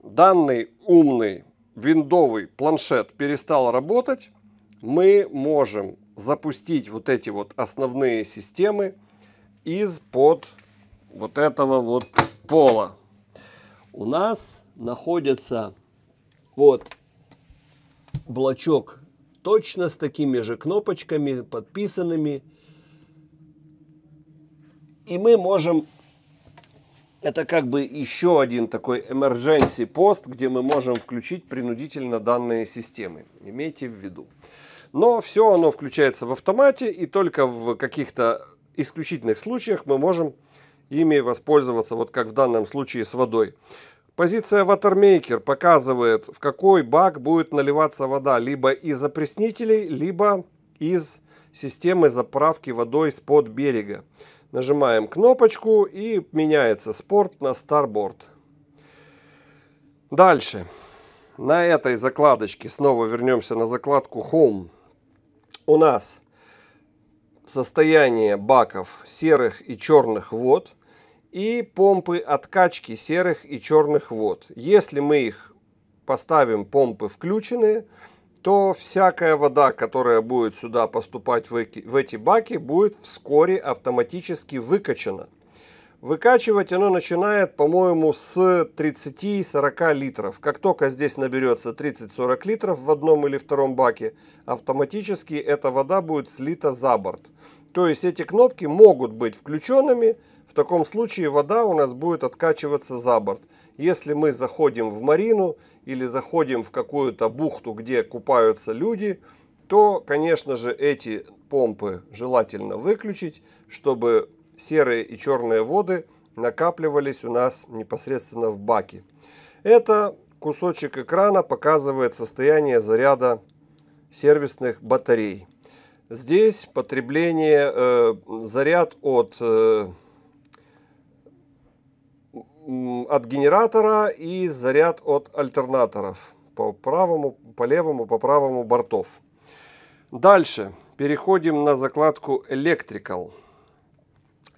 данный умный виндовый планшет перестал работать, мы можем запустить вот эти вот основные системы из-под вот этого вот пола. У нас находится вот блочок точно с такими же кнопочками, подписанными. И мы можем, это как бы еще один такой emergency пост, где мы можем включить принудительно данные системы. Имейте в виду но все оно включается в автомате, и только в каких-то исключительных случаях мы можем ими воспользоваться, вот как в данном случае с водой. Позиция Watermaker показывает, в какой бак будет наливаться вода, либо из опреснителей, либо из системы заправки водой с под берега. Нажимаем кнопочку и меняется спорт на старборд. Дальше. На этой закладочке снова вернемся на закладку Home у нас состояние баков серых и черных вод и помпы откачки серых и черных вод. Если мы их поставим помпы включенные, то всякая вода, которая будет сюда поступать в эти баки, будет вскоре автоматически выкачана. Выкачивать оно начинает, по-моему, с 30-40 литров. Как только здесь наберется 30-40 литров в одном или втором баке, автоматически эта вода будет слита за борт. То есть эти кнопки могут быть включенными, в таком случае вода у нас будет откачиваться за борт. Если мы заходим в марину или заходим в какую-то бухту, где купаются люди, то, конечно же, эти помпы желательно выключить, чтобы серые и черные воды накапливались у нас непосредственно в баке. Это кусочек экрана показывает состояние заряда сервисных батарей. Здесь потребление, э, заряд от, э, от генератора и заряд от альтернаторов по правому, по левому, по правому бортов. Дальше переходим на закладку Electrical.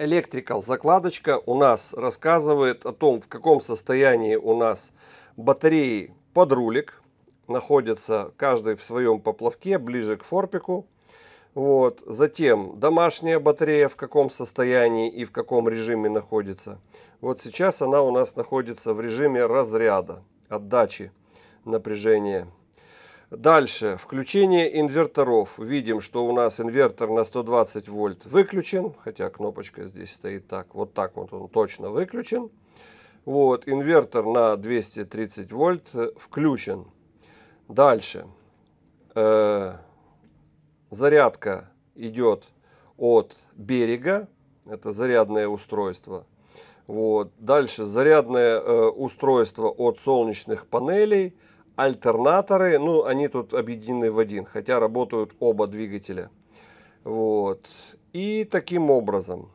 Electrical закладочка у нас рассказывает о том, в каком состоянии у нас батареи под рулик. Находятся каждый в своем поплавке, ближе к форпику. Вот. Затем домашняя батарея в каком состоянии и в каком режиме находится. Вот сейчас она у нас находится в режиме разряда, отдачи напряжения. Дальше, включение инверторов. Видим, что у нас инвертор на 120 вольт выключен, хотя кнопочка здесь стоит так, вот так вот он точно выключен. Вот, инвертор на 230 вольт э, включен. Дальше, э, зарядка идет от берега, это зарядное устройство. Вот. Дальше зарядное э, устройство от солнечных панелей – альтернаторы, ну, они тут объединены в один, хотя работают оба двигателя. Вот. И таким образом,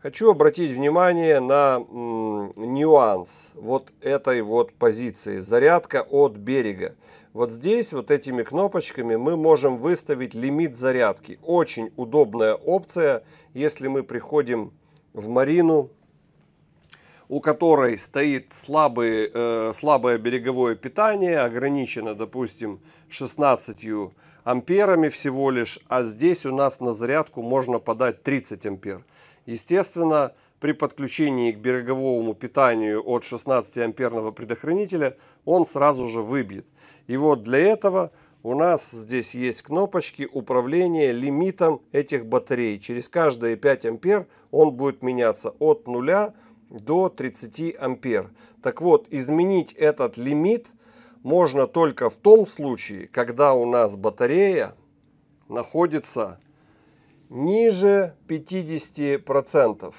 хочу обратить внимание на м, нюанс вот этой вот позиции. Зарядка от берега. Вот здесь вот этими кнопочками мы можем выставить лимит зарядки. Очень удобная опция, если мы приходим в марину, у которой стоит слабый, э, слабое береговое питание, ограничено, допустим, 16 амперами всего лишь, а здесь у нас на зарядку можно подать 30 ампер. Естественно, при подключении к береговому питанию от 16 амперного предохранителя он сразу же выбьет. И вот для этого у нас здесь есть кнопочки управления лимитом этих батарей. Через каждые 5 ампер он будет меняться от 0 до до 30 ампер. Так вот, изменить этот лимит можно только в том случае, когда у нас батарея находится ниже 50%.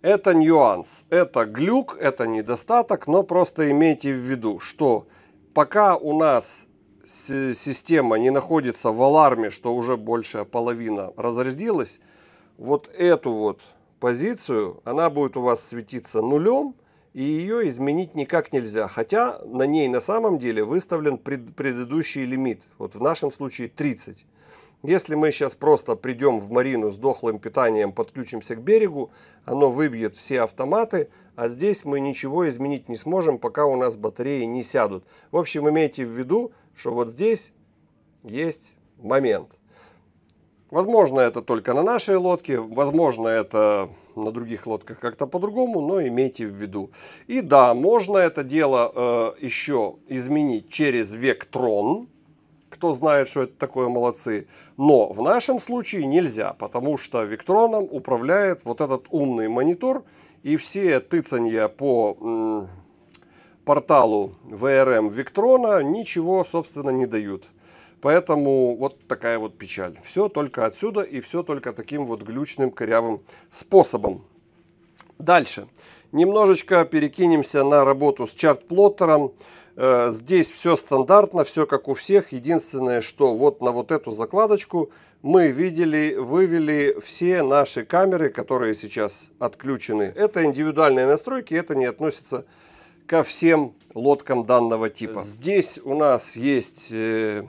Это нюанс, это глюк, это недостаток, но просто имейте в виду, что пока у нас система не находится в аларме, что уже большая половина разрядилась, вот эту вот позицию, она будет у вас светиться нулем, и ее изменить никак нельзя. Хотя на ней на самом деле выставлен пред, предыдущий лимит. Вот в нашем случае 30. Если мы сейчас просто придем в марину с дохлым питанием, подключимся к берегу, оно выбьет все автоматы, а здесь мы ничего изменить не сможем, пока у нас батареи не сядут. В общем, имейте в виду, что вот здесь есть момент. Возможно, это только на нашей лодке, возможно, это на других лодках как-то по-другому, но имейте в виду. И да, можно это дело э, еще изменить через вектрон. Кто знает, что это такое, молодцы. Но в нашем случае нельзя, потому что вектроном управляет вот этот умный монитор. И все тыцанья по порталу VRM эм» Виктрона ничего, собственно, не дают. Поэтому вот такая вот печаль. Все только отсюда и все только таким вот глючным корявым способом. Дальше. Немножечко перекинемся на работу с чарт-плоттером. Э, здесь все стандартно, все как у всех. Единственное, что вот на вот эту закладочку мы видели, вывели все наши камеры, которые сейчас отключены. Это индивидуальные настройки, это не относится ко всем лодкам данного типа. Э, здесь у нас есть э,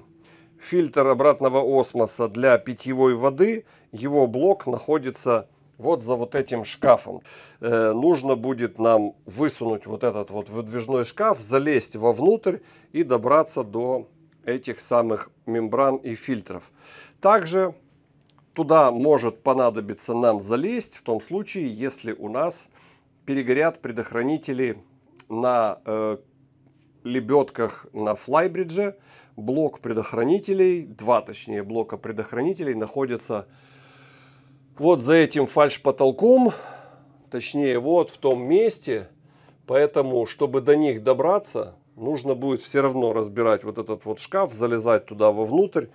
фильтр обратного осмоса для питьевой воды, его блок находится вот за вот этим шкафом. Э, нужно будет нам высунуть вот этот вот выдвижной шкаф, залезть вовнутрь и добраться до этих самых мембран и фильтров. Также туда может понадобиться нам залезть в том случае, если у нас перегорят предохранители на э, лебедках на флайбридже, блок предохранителей, два точнее блока предохранителей находятся вот за этим фальш-потолком, точнее вот в том месте, поэтому, чтобы до них добраться, нужно будет все равно разбирать вот этот вот шкаф, залезать туда вовнутрь,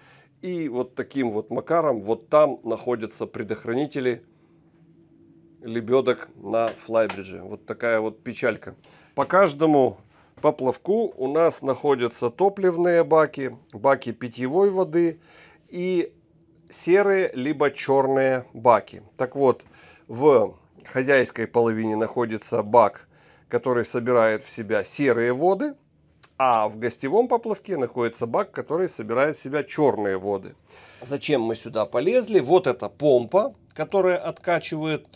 и вот таким вот макаром вот там находятся предохранители лебедок на флайбридже. Вот такая вот печалька. По каждому по плавку у нас находятся топливные баки, баки питьевой воды и серые либо черные баки. Так вот, в хозяйской половине находится бак, который собирает в себя серые воды, а в гостевом поплавке находится бак, который собирает в себя черные воды. Зачем мы сюда полезли? Вот эта помпа, которая откачивает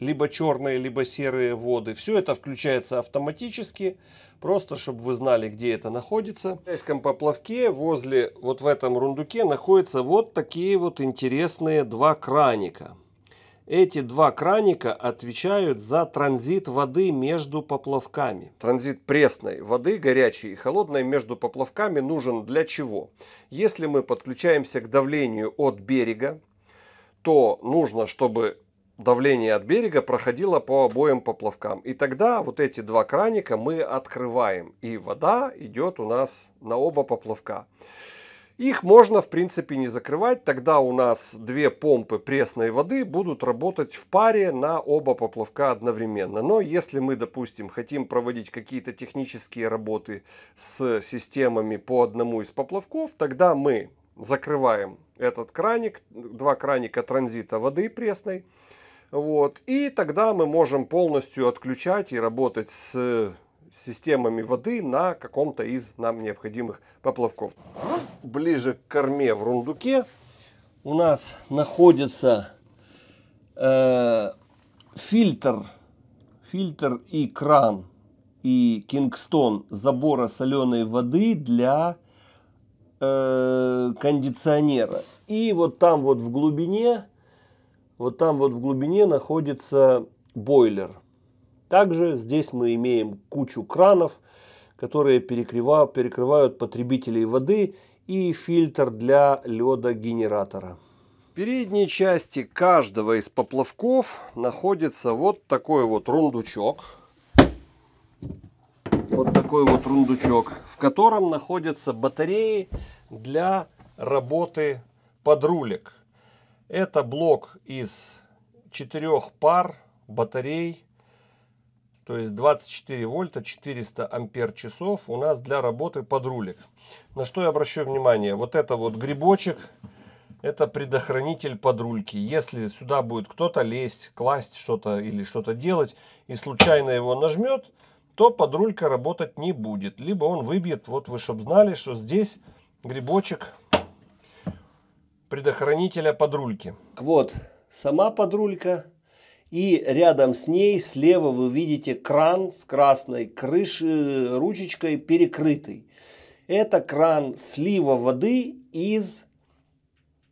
либо черные, либо серые воды. Все это включается автоматически, просто чтобы вы знали, где это находится. В китайском поплавке возле, вот в этом рундуке, находятся вот такие вот интересные два краника. Эти два краника отвечают за транзит воды между поплавками. Транзит пресной воды, горячей и холодной, между поплавками нужен для чего? Если мы подключаемся к давлению от берега, то нужно, чтобы давление от берега проходило по обоим поплавкам. И тогда вот эти два краника мы открываем, и вода идет у нас на оба поплавка. Их можно, в принципе, не закрывать, тогда у нас две помпы пресной воды будут работать в паре на оба поплавка одновременно. Но если мы, допустим, хотим проводить какие-то технические работы с системами по одному из поплавков, тогда мы закрываем этот краник, два краника транзита воды пресной, вот. И тогда мы можем полностью отключать и работать с системами воды на каком-то из нам необходимых поплавков. Ближе к корме в рундуке у нас находится э, фильтр, фильтр и кран и кингстон забора соленой воды для э, кондиционера. И вот там вот в глубине вот там вот в глубине находится бойлер. Также здесь мы имеем кучу кранов, которые перекрывают потребителей воды и фильтр для леда генератора. В передней части каждого из поплавков находится вот такой вот рундучок. Вот такой вот рундучок, в котором находятся батареи для работы подрулек. Это блок из четырех пар батарей, то есть 24 вольта, 400 ампер часов у нас для работы под рулик. На что я обращу внимание, вот это вот грибочек, это предохранитель под рульки. Если сюда будет кто-то лезть, класть что-то или что-то делать, и случайно его нажмет, то подрулька работать не будет. Либо он выбьет, вот вы чтобы знали, что здесь грибочек предохранителя подрульки. Вот сама подрулька. И рядом с ней слева вы видите кран с красной крыши, ручечкой перекрытый. Это кран слива воды из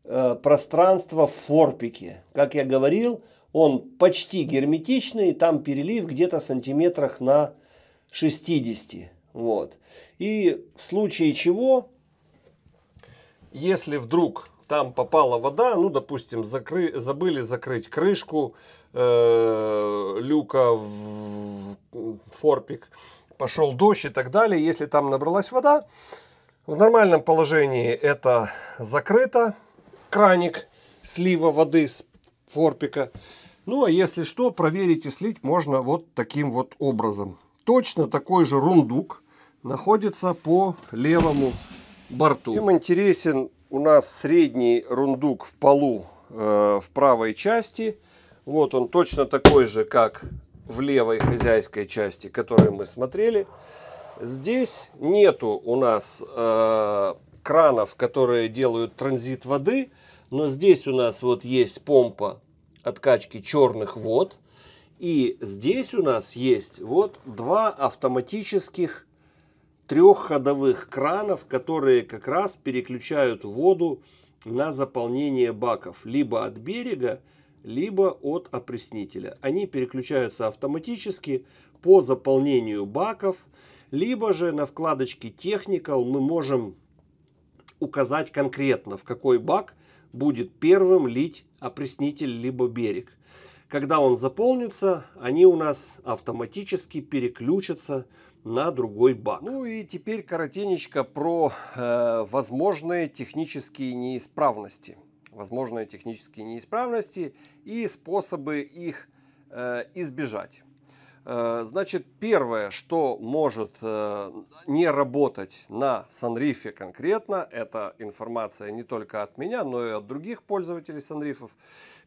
э, пространства в форпике. Как я говорил, он почти герметичный, там перелив где-то сантиметрах на 60. Вот. И в случае чего... Если вдруг там попала вода, ну, допустим, закры... забыли закрыть крышку э, люка в... в форпик, пошел дождь и так далее. Если там набралась вода, в нормальном положении это закрыто, краник слива воды с форпика. Ну, а если что, проверить и слить можно вот таким вот образом. Точно такой же рундук находится по левому борту. Им интересен у нас средний рундук в полу э, в правой части. Вот он точно такой же, как в левой хозяйской части, которую мы смотрели. Здесь нету у нас э, кранов, которые делают транзит воды, но здесь у нас вот есть помпа откачки черных вод. И здесь у нас есть вот два автоматических трехходовых кранов, которые как раз переключают воду на заполнение баков либо от берега, либо от опреснителя. Они переключаются автоматически по заполнению баков, либо же на вкладочке Technical мы можем указать конкретно, в какой бак будет первым лить опреснитель либо берег. Когда он заполнится, они у нас автоматически переключатся на другой бак. Ну и теперь коротенечко про э, возможные технические неисправности. Возможные технические неисправности и способы их э, избежать. Э, значит, первое, что может э, не работать на Санрифе конкретно, это информация не только от меня, но и от других пользователей Санрифов.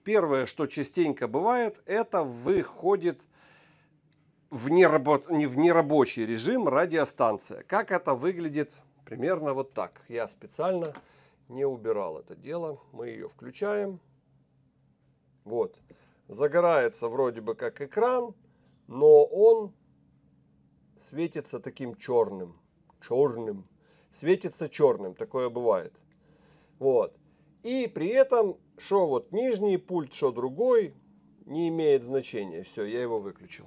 Первое, что частенько бывает, это выходит э, в, нерабо... не в нерабочий режим радиостанция. Как это выглядит? Примерно вот так. Я специально не убирал это дело. Мы ее включаем. Вот. Загорается вроде бы как экран, но он светится таким черным. Черным. Светится черным. Такое бывает. Вот. И при этом, что вот нижний пульт, что другой, не имеет значения. Все, я его выключил.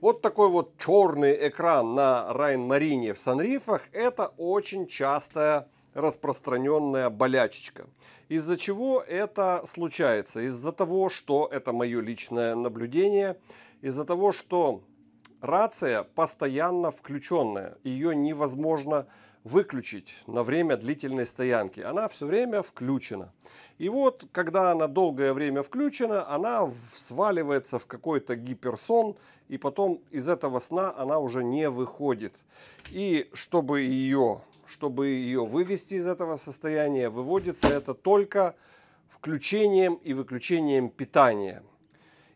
Вот такой вот черный экран на Райн-Марине в Санрифах – это очень частая распространенная болячечка. Из-за чего это случается? Из-за того, что это мое личное наблюдение, из-за того, что рация постоянно включенная, ее невозможно выключить на время длительной стоянки. Она все время включена. И вот, когда она долгое время включена, она сваливается в какой-то гиперсон, и потом из этого сна она уже не выходит. И чтобы ее, чтобы ее вывести из этого состояния, выводится это только включением и выключением питания.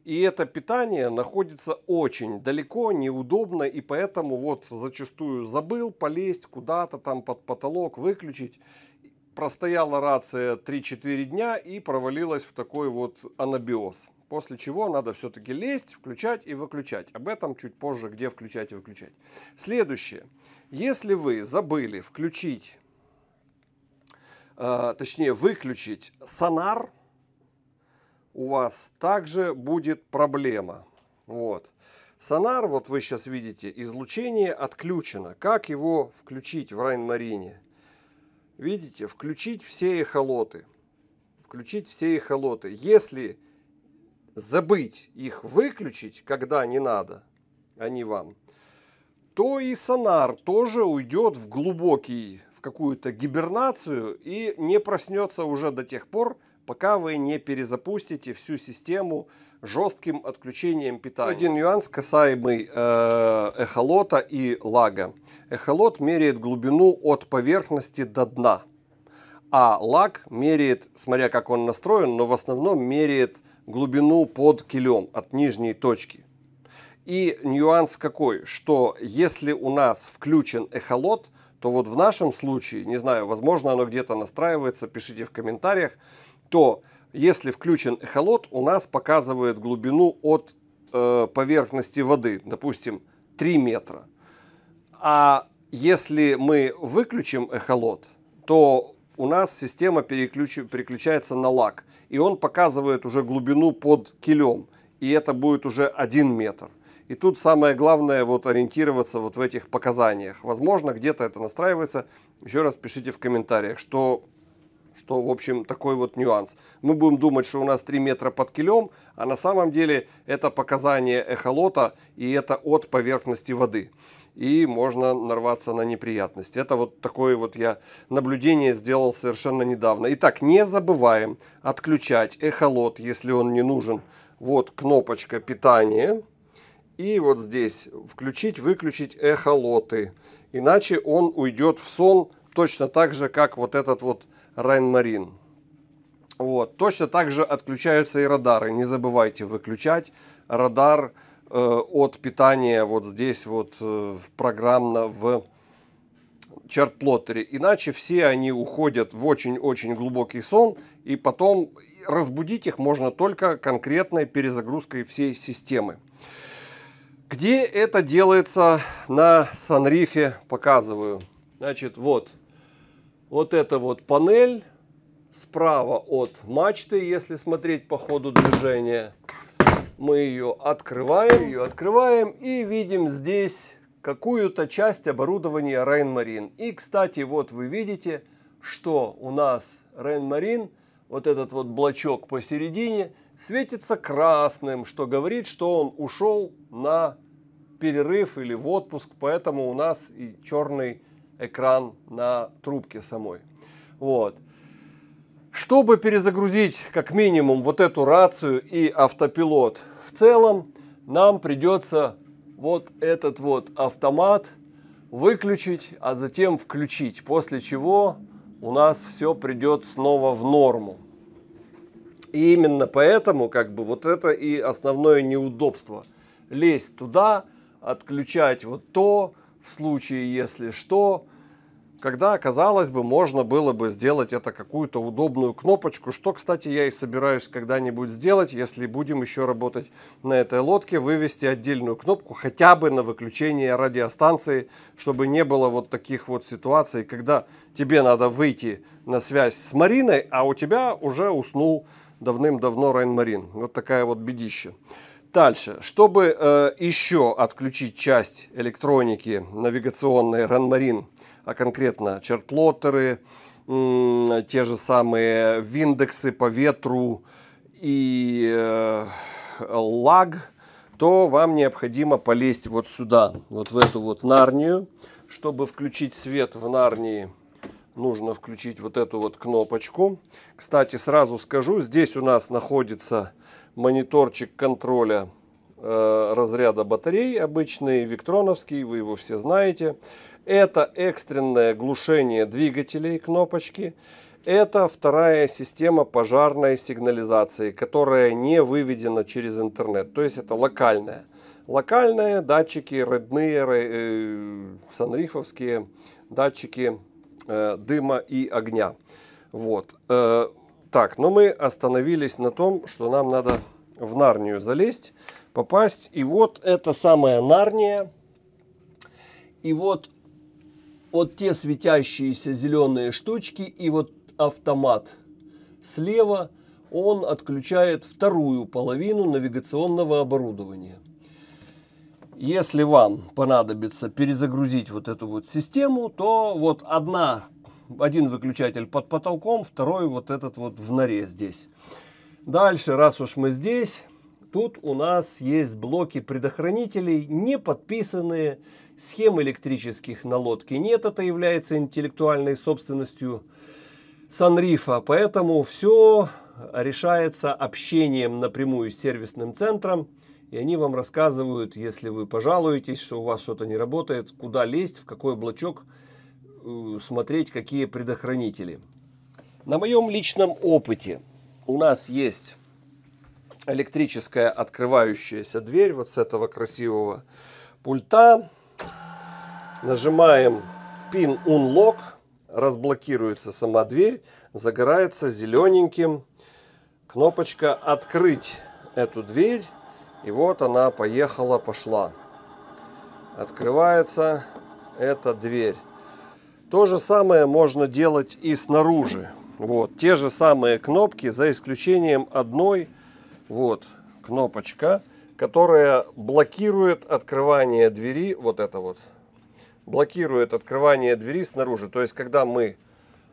И это питание находится очень далеко, неудобно, и поэтому вот зачастую забыл полезть куда-то там под потолок, выключить. Простояла рация 3-4 дня и провалилась в такой вот анабиоз. После чего надо все-таки лезть, включать и выключать. Об этом чуть позже, где включать и выключать. Следующее. Если вы забыли включить, э, точнее выключить сонар, у вас также будет проблема. Вот. Сонар, вот вы сейчас видите, излучение отключено. Как его включить в Райн-Марине? Видите, включить все эхолоты. Включить все эхолоты. Если забыть их выключить, когда не надо, они а вам, то и сонар тоже уйдет в глубокий, в какую-то гибернацию и не проснется уже до тех пор, пока вы не перезапустите всю систему жестким отключением питания. Один нюанс, касаемый э, эхолота и лага. Эхолот меряет глубину от поверхности до дна, а лаг меряет, смотря как он настроен, но в основном меряет глубину под килем от нижней точки. И нюанс какой, что если у нас включен эхолот, то вот в нашем случае, не знаю, возможно оно где-то настраивается, пишите в комментариях, то если включен эхолот, у нас показывает глубину от э, поверхности воды, допустим, 3 метра. А если мы выключим эхолот, то у нас система переключ... переключается на лак, и он показывает уже глубину под килем, и это будет уже 1 метр. И тут самое главное вот ориентироваться вот в этих показаниях. Возможно, где-то это настраивается. Еще раз пишите в комментариях, что что, в общем, такой вот нюанс. Мы будем думать, что у нас 3 метра под килем, а на самом деле это показание эхолота, и это от поверхности воды. И можно нарваться на неприятности. Это вот такое вот я наблюдение сделал совершенно недавно. Итак, не забываем отключать эхолот, если он не нужен. Вот кнопочка питания. И вот здесь включить, выключить эхолоты. Иначе он уйдет в сон Точно так же, как вот этот вот Райн Марин. Вот. Точно так же отключаются и радары. Не забывайте выключать радар э, от питания вот здесь вот э, программно в чарт-плоттере. Иначе все они уходят в очень-очень глубокий сон, и потом разбудить их можно только конкретной перезагрузкой всей системы. Где это делается на Санрифе, показываю. Значит, вот вот эта вот панель справа от мачты, если смотреть по ходу движения. Мы ее открываем, ее открываем и видим здесь какую-то часть оборудования Рейнмарин. И, кстати, вот вы видите, что у нас Рейнмарин, вот этот вот блочок посередине, светится красным, что говорит, что он ушел на перерыв или в отпуск, поэтому у нас и черный экран на трубке самой. Вот. Чтобы перезагрузить как минимум вот эту рацию и автопилот в целом, нам придется вот этот вот автомат выключить, а затем включить, после чего у нас все придет снова в норму. И именно поэтому как бы вот это и основное неудобство. Лезть туда, отключать вот то, в случае, если что, когда, казалось бы, можно было бы сделать это какую-то удобную кнопочку, что, кстати, я и собираюсь когда-нибудь сделать, если будем еще работать на этой лодке, вывести отдельную кнопку хотя бы на выключение радиостанции, чтобы не было вот таких вот ситуаций, когда тебе надо выйти на связь с Мариной, а у тебя уже уснул давным-давно Райн Марин. Вот такая вот бедища. Дальше, чтобы э, еще отключить часть электроники навигационной Run а конкретно черплоттеры, те же самые виндексы по ветру и э, лаг, то вам необходимо полезть вот сюда, вот в эту вот нарнию. Чтобы включить свет в нарнии, нужно включить вот эту вот кнопочку. Кстати, сразу скажу, здесь у нас находится мониторчик контроля э, разряда батарей, обычный виктроновский, вы его все знаете. Это экстренное глушение двигателей кнопочки. Это вторая система пожарной сигнализации, которая не выведена через интернет, то есть это локальная. Локальные датчики, родные, э, санрифовские датчики э, дыма и огня. Вот. Э, так, но мы остановились на том, что нам надо в Нарнию залезть, попасть. И вот это самая Нарния. И вот вот те светящиеся зеленые штучки и вот автомат слева, он отключает вторую половину навигационного оборудования. Если вам понадобится перезагрузить вот эту вот систему, то вот одна один выключатель под потолком, второй вот этот вот в норе здесь. Дальше, раз уж мы здесь, тут у нас есть блоки предохранителей, не подписанные, схем электрических на лодке нет, это является интеллектуальной собственностью Санрифа, поэтому все решается общением напрямую с сервисным центром, и они вам рассказывают, если вы пожалуетесь, что у вас что-то не работает, куда лезть, в какой блочок Э, смотреть, какие предохранители. На моем личном опыте у нас есть электрическая открывающаяся дверь вот с этого красивого пульта. Нажимаем пин Unlock, разблокируется сама дверь, загорается зелененьким кнопочка «Открыть эту дверь». И вот она поехала, пошла. Открывается эта дверь. То же самое можно делать и снаружи. Вот, те же самые кнопки, за исключением одной, вот, кнопочка, которая блокирует открывание двери, вот это вот, блокирует открывание двери снаружи. То есть, когда мы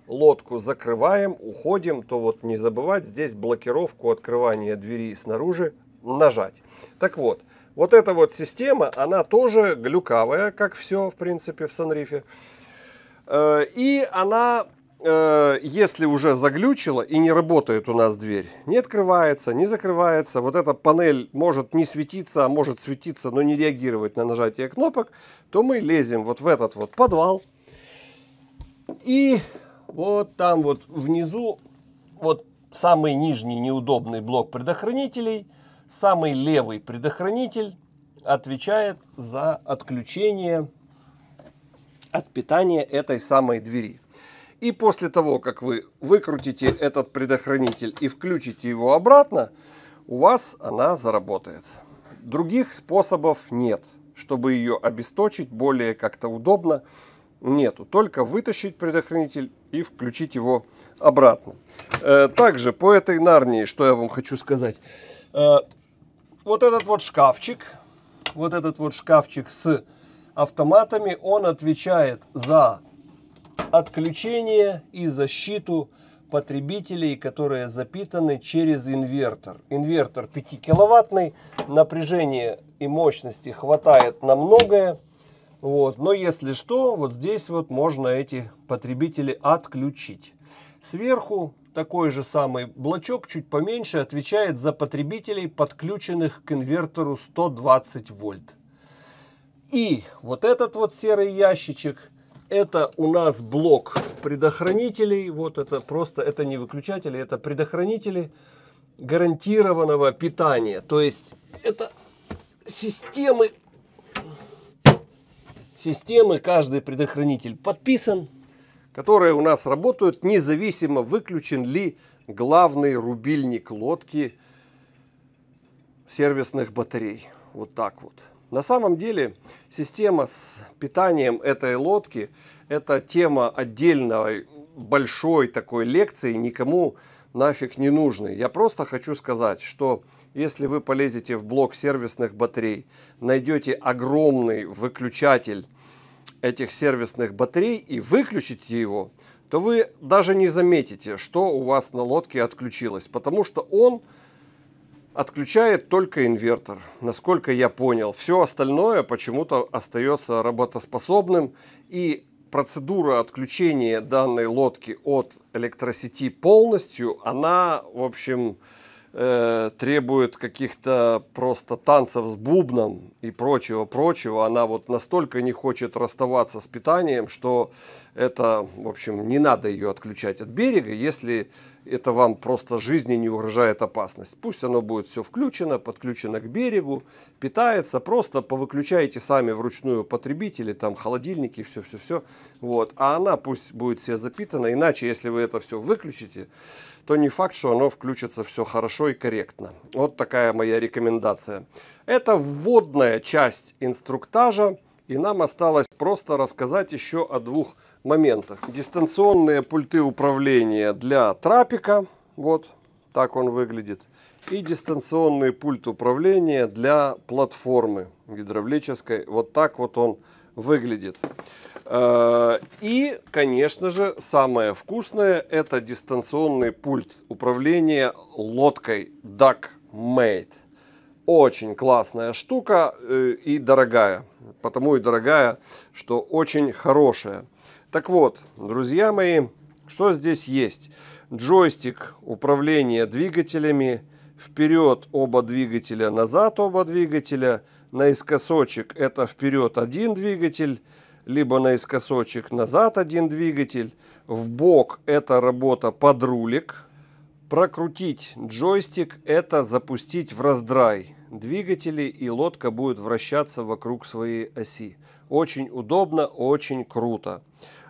лодку закрываем, уходим, то вот не забывать здесь блокировку открывания двери снаружи нажать. Так вот, вот эта вот система, она тоже глюкавая, как все, в принципе, в Санрифе. Э, и она, э, если уже заглючила и не работает у нас дверь, не открывается, не закрывается, вот эта панель может не светиться, а может светиться, но не реагировать на нажатие кнопок, то мы лезем вот в этот вот подвал. И вот там вот внизу, вот самый нижний неудобный блок предохранителей, самый левый предохранитель отвечает за отключение от питания этой самой двери. И после того, как вы выкрутите этот предохранитель и включите его обратно, у вас она заработает. Других способов нет, чтобы ее обесточить более как-то удобно нету. Только вытащить предохранитель и включить его обратно. Э, также по этой нарнии, что я вам хочу сказать. Э, вот этот вот шкафчик, вот этот вот шкафчик с автоматами он отвечает за отключение и защиту потребителей, которые запитаны через инвертор. Инвертор 5-киловаттный, напряжение и мощности хватает на многое. Вот. Но если что, вот здесь вот можно эти потребители отключить. Сверху такой же самый блочок, чуть поменьше, отвечает за потребителей, подключенных к инвертору 120 вольт. И вот этот вот серый ящичек, это у нас блок предохранителей. Вот это просто, это не выключатели, это предохранители гарантированного питания. То есть это системы, системы каждый предохранитель подписан, которые у нас работают, независимо выключен ли главный рубильник лодки сервисных батарей. Вот так вот. На самом деле система с питанием этой лодки – это тема отдельной большой такой лекции, никому нафиг не нужной. Я просто хочу сказать, что если вы полезете в блок сервисных батарей, найдете огромный выключатель этих сервисных батарей и выключите его, то вы даже не заметите, что у вас на лодке отключилось, потому что он – Отключает только инвертор, насколько я понял. Все остальное почему-то остается работоспособным. И процедура отключения данной лодки от электросети полностью, она, в общем, Э, требует каких-то просто танцев с бубном и прочего-прочего. Она вот настолько не хочет расставаться с питанием, что это, в общем, не надо ее отключать от берега, если это вам просто жизни не угрожает опасность. Пусть оно будет все включено, подключено к берегу, питается, просто повыключаете сами вручную потребители, там холодильники, все-все-все. Вот. А она пусть будет все запитана, иначе если вы это все выключите, то не факт, что оно включится все хорошо и корректно. Вот такая моя рекомендация. Это вводная часть инструктажа, и нам осталось просто рассказать еще о двух моментах. Дистанционные пульты управления для трапика, вот так он выглядит, и дистанционный пульт управления для платформы гидравлической, вот так вот он выглядит. И, конечно же, самое вкусное – это дистанционный пульт управления лодкой DuckMate. Очень классная штука э, и дорогая. Потому и дорогая, что очень хорошая. Так вот, друзья мои, что здесь есть? Джойстик управления двигателями, вперед оба двигателя, назад оба двигателя, наискосочек это вперед один двигатель, либо наискосочек назад один двигатель. В бок это работа под рулик. Прокрутить джойстик – это запустить в раздрай двигатели, и лодка будет вращаться вокруг своей оси. Очень удобно, очень круто.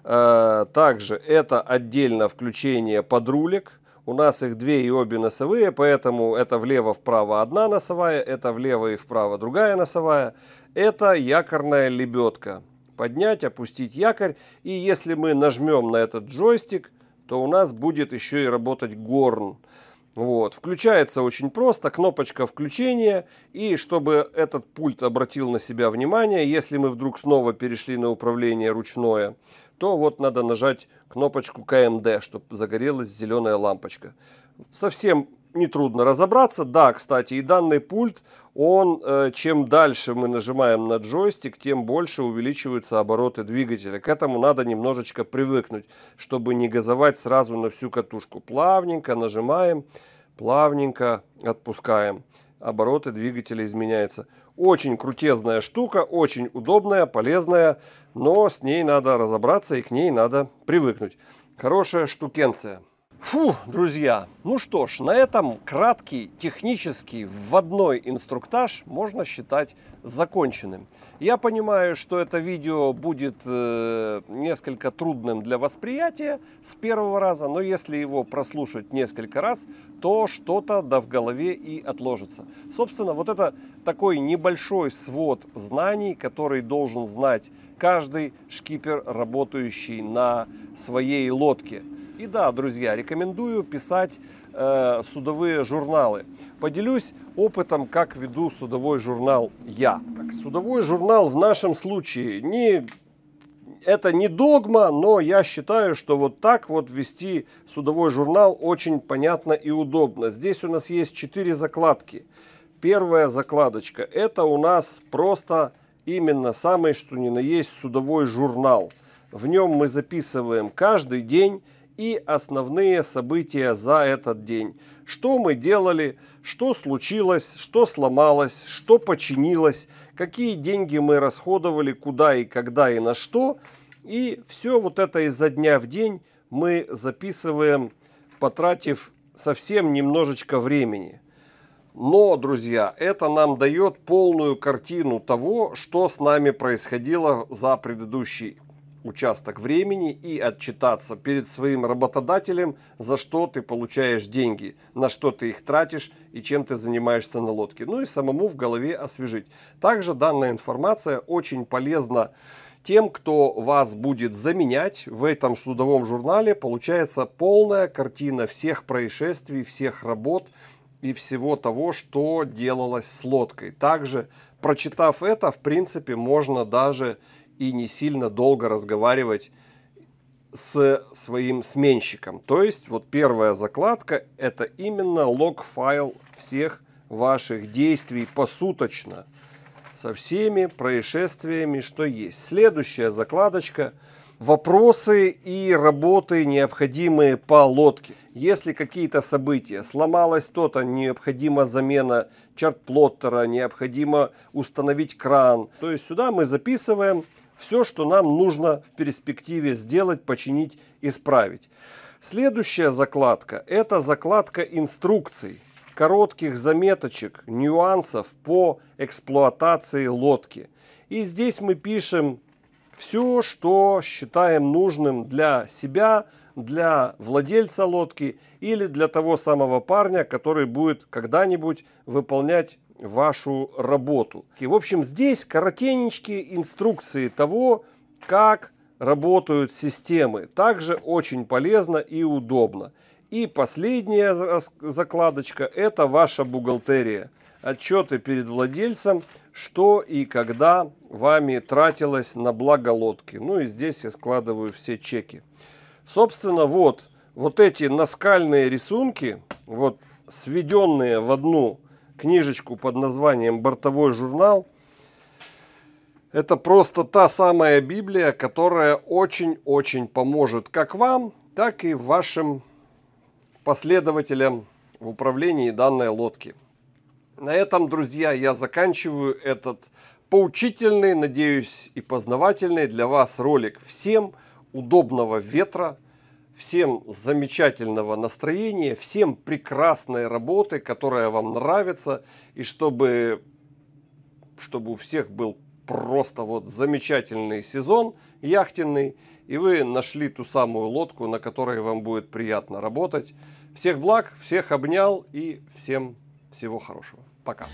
Э, также это отдельно включение под рулик. У нас их две и обе носовые, поэтому это влево-вправо одна носовая, это влево и вправо другая носовая. Это якорная лебедка поднять, опустить якорь. И если мы нажмем на этот джойстик, то у нас будет еще и работать горн. Вот. Включается очень просто, кнопочка включения, и чтобы этот пульт обратил на себя внимание, если мы вдруг снова перешли на управление ручное, то вот надо нажать кнопочку КМД, чтобы загорелась зеленая лампочка. Совсем нетрудно разобраться. Да, кстати, и данный пульт, он, э, чем дальше мы нажимаем на джойстик, тем больше увеличиваются обороты двигателя. К этому надо немножечко привыкнуть, чтобы не газовать сразу на всю катушку. Плавненько нажимаем, плавненько отпускаем. Обороты двигателя изменяются. Очень крутезная штука, очень удобная, полезная, но с ней надо разобраться и к ней надо привыкнуть. Хорошая штукенция. Фу, друзья, ну что ж, на этом краткий технический вводной инструктаж можно считать законченным. Я понимаю, что это видео будет э, несколько трудным для восприятия с первого раза, но если его прослушать несколько раз, то что-то да в голове и отложится. Собственно, вот это такой небольшой свод знаний, который должен знать каждый шкипер, работающий на своей лодке. И да, друзья, рекомендую писать э, судовые журналы. Поделюсь опытом, как веду судовой журнал я. Так, судовой журнал в нашем случае не это не догма, но я считаю, что вот так вот вести судовой журнал очень понятно и удобно. Здесь у нас есть 4 закладки. Первая закладочка – это у нас просто именно самый, что ни на есть, судовой журнал. В нем мы записываем каждый день и основные события за этот день. Что мы делали, что случилось, что сломалось, что починилось, какие деньги мы расходовали, куда и когда и на что. И все вот это изо дня в день мы записываем, потратив совсем немножечко времени. Но, друзья, это нам дает полную картину того, что с нами происходило за предыдущий участок времени и отчитаться перед своим работодателем, за что ты получаешь деньги, на что ты их тратишь и чем ты занимаешься на лодке. Ну и самому в голове освежить. Также данная информация очень полезна тем, кто вас будет заменять. В этом судовом журнале получается полная картина всех происшествий, всех работ и всего того, что делалось с лодкой. Также, прочитав это, в принципе, можно даже и не сильно долго разговаривать с своим сменщиком. То есть вот первая закладка это именно лог-файл всех ваших действий посуточно со всеми происшествиями, что есть. Следующая закладочка – вопросы и работы, необходимые по лодке. Если какие-то события, сломалось то-то, необходима замена чартплоттера, необходимо установить кран. То есть сюда мы записываем все, что нам нужно в перспективе сделать, починить, исправить. Следующая закладка – это закладка инструкций, коротких заметочек, нюансов по эксплуатации лодки. И здесь мы пишем все, что считаем нужным для себя, для владельца лодки или для того самого парня, который будет когда-нибудь выполнять вашу работу. И, в общем, здесь коротенечки инструкции того, как работают системы. Также очень полезно и удобно. И последняя закладочка – это ваша бухгалтерия. Отчеты перед владельцем, что и когда вами тратилось на благо лодки. Ну и здесь я складываю все чеки. Собственно, вот, вот эти наскальные рисунки, вот сведенные в одну книжечку под названием «Бортовой журнал». Это просто та самая Библия, которая очень-очень поможет как вам, так и вашим последователям в управлении данной лодки. На этом, друзья, я заканчиваю этот поучительный, надеюсь, и познавательный для вас ролик. Всем удобного ветра! Всем замечательного настроения, всем прекрасной работы, которая вам нравится, и чтобы, чтобы у всех был просто вот замечательный сезон яхтенный, и вы нашли ту самую лодку, на которой вам будет приятно работать. Всех благ, всех обнял и всем всего хорошего. Пока.